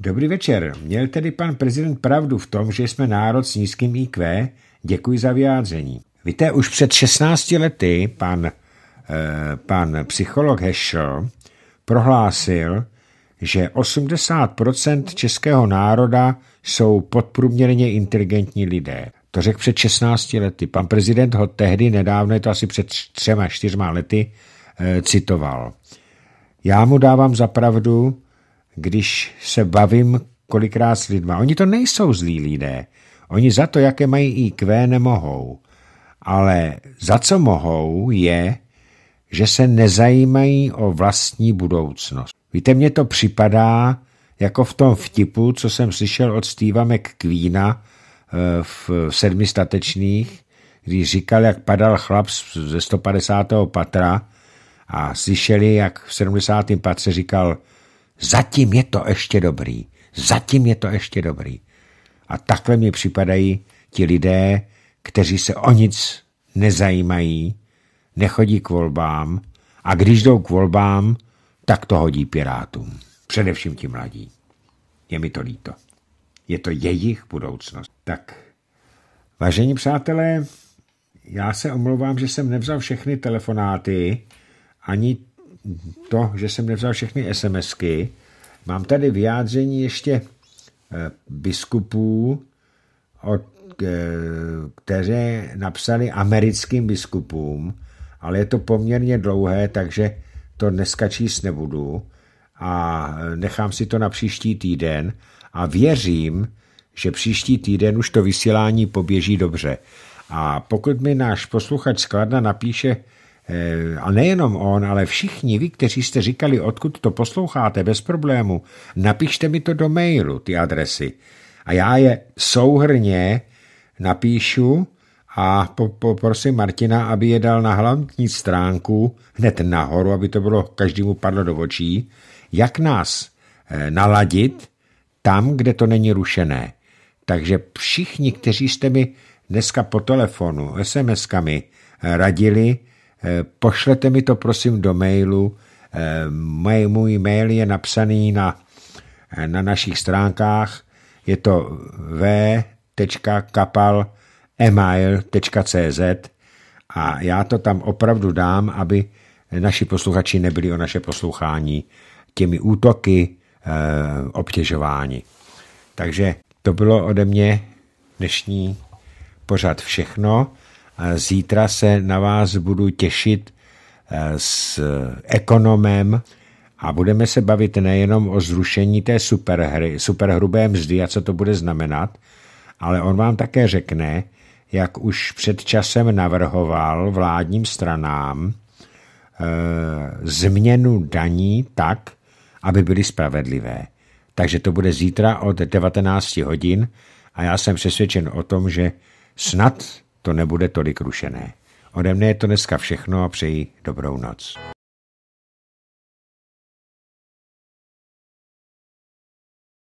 Dobrý večer. Měl tedy pan prezident pravdu v tom, že jsme národ s nízkým IQ? Děkuji za vyjádření. Víte, už před 16 lety pan, eh, pan psycholog Heschel prohlásil, že 80% českého národa jsou podprůměrně inteligentní lidé. To řekl před 16 lety. Pan prezident ho tehdy nedávno, je to asi před třema, čtyřma lety, eh, citoval. Já mu dávám za pravdu, když se bavím kolikrát s lidma. Oni to nejsou zlí lidé. Oni za to, jaké mají IQ, nemohou. Ale za co mohou, je, že se nezajímají o vlastní budoucnost. Víte, mně to připadá jako v tom vtipu, co jsem slyšel od Steve'a McQueena eh, v sedmi statečných, když říkal, jak padal chlap ze 150. patra a slyšeli, jak v 70. patře říkal – Zatím je to ještě dobrý. Zatím je to ještě dobrý. A takhle mi připadají ti lidé, kteří se o nic nezajímají, nechodí k volbám a když jdou k volbám, tak to hodí pirátům. Především ti mladí. Je mi to líto. Je to jejich budoucnost. Tak, vážení přátelé, já se omlouvám, že jsem nevzal všechny telefonáty, ani to, že jsem nevzal všechny SMSky. Mám tady vyjádření ještě eh, biskupů, eh, kteří napsali americkým biskupům, ale je to poměrně dlouhé, takže to dneska číst nebudu a eh, nechám si to na příští týden a věřím, že příští týden už to vysílání poběží dobře. A pokud mi náš posluchač skladna napíše Eh, a nejenom on, ale všichni vy, kteří jste říkali, odkud to posloucháte, bez problému, napište mi to do mailu, ty adresy. A já je souhrně napíšu a poprosím Martina, aby je dal na hlavní stránku, hned nahoru, aby to bylo každému padlo do očí, jak nás eh, naladit tam, kde to není rušené. Takže všichni, kteří jste mi dneska po telefonu, SMS-kami eh, radili, Eh, pošlete mi to prosím do mailu. Eh, můj mail je napsaný na, eh, na našich stránkách. Je to v.kapal.email.cz a já to tam opravdu dám, aby naši posluchači nebyli o naše poslouchání těmi útoky e, obtěžování. Takže to bylo ode mě dnešní pořad všechno. Zítra se na vás budu těšit eh, s ekonomem a budeme se bavit nejenom o zrušení té superhry, superhrubé mzdy a co to bude znamenat, ale on vám také řekne, jak už před časem navrhoval vládním stranám e, změnu daní tak, aby byly spravedlivé. Takže to bude zítra od 19 hodin a já jsem přesvědčen o tom, že snad to nebude tolik rušené. Ode mne je to dneska všechno a přeji dobrou noc.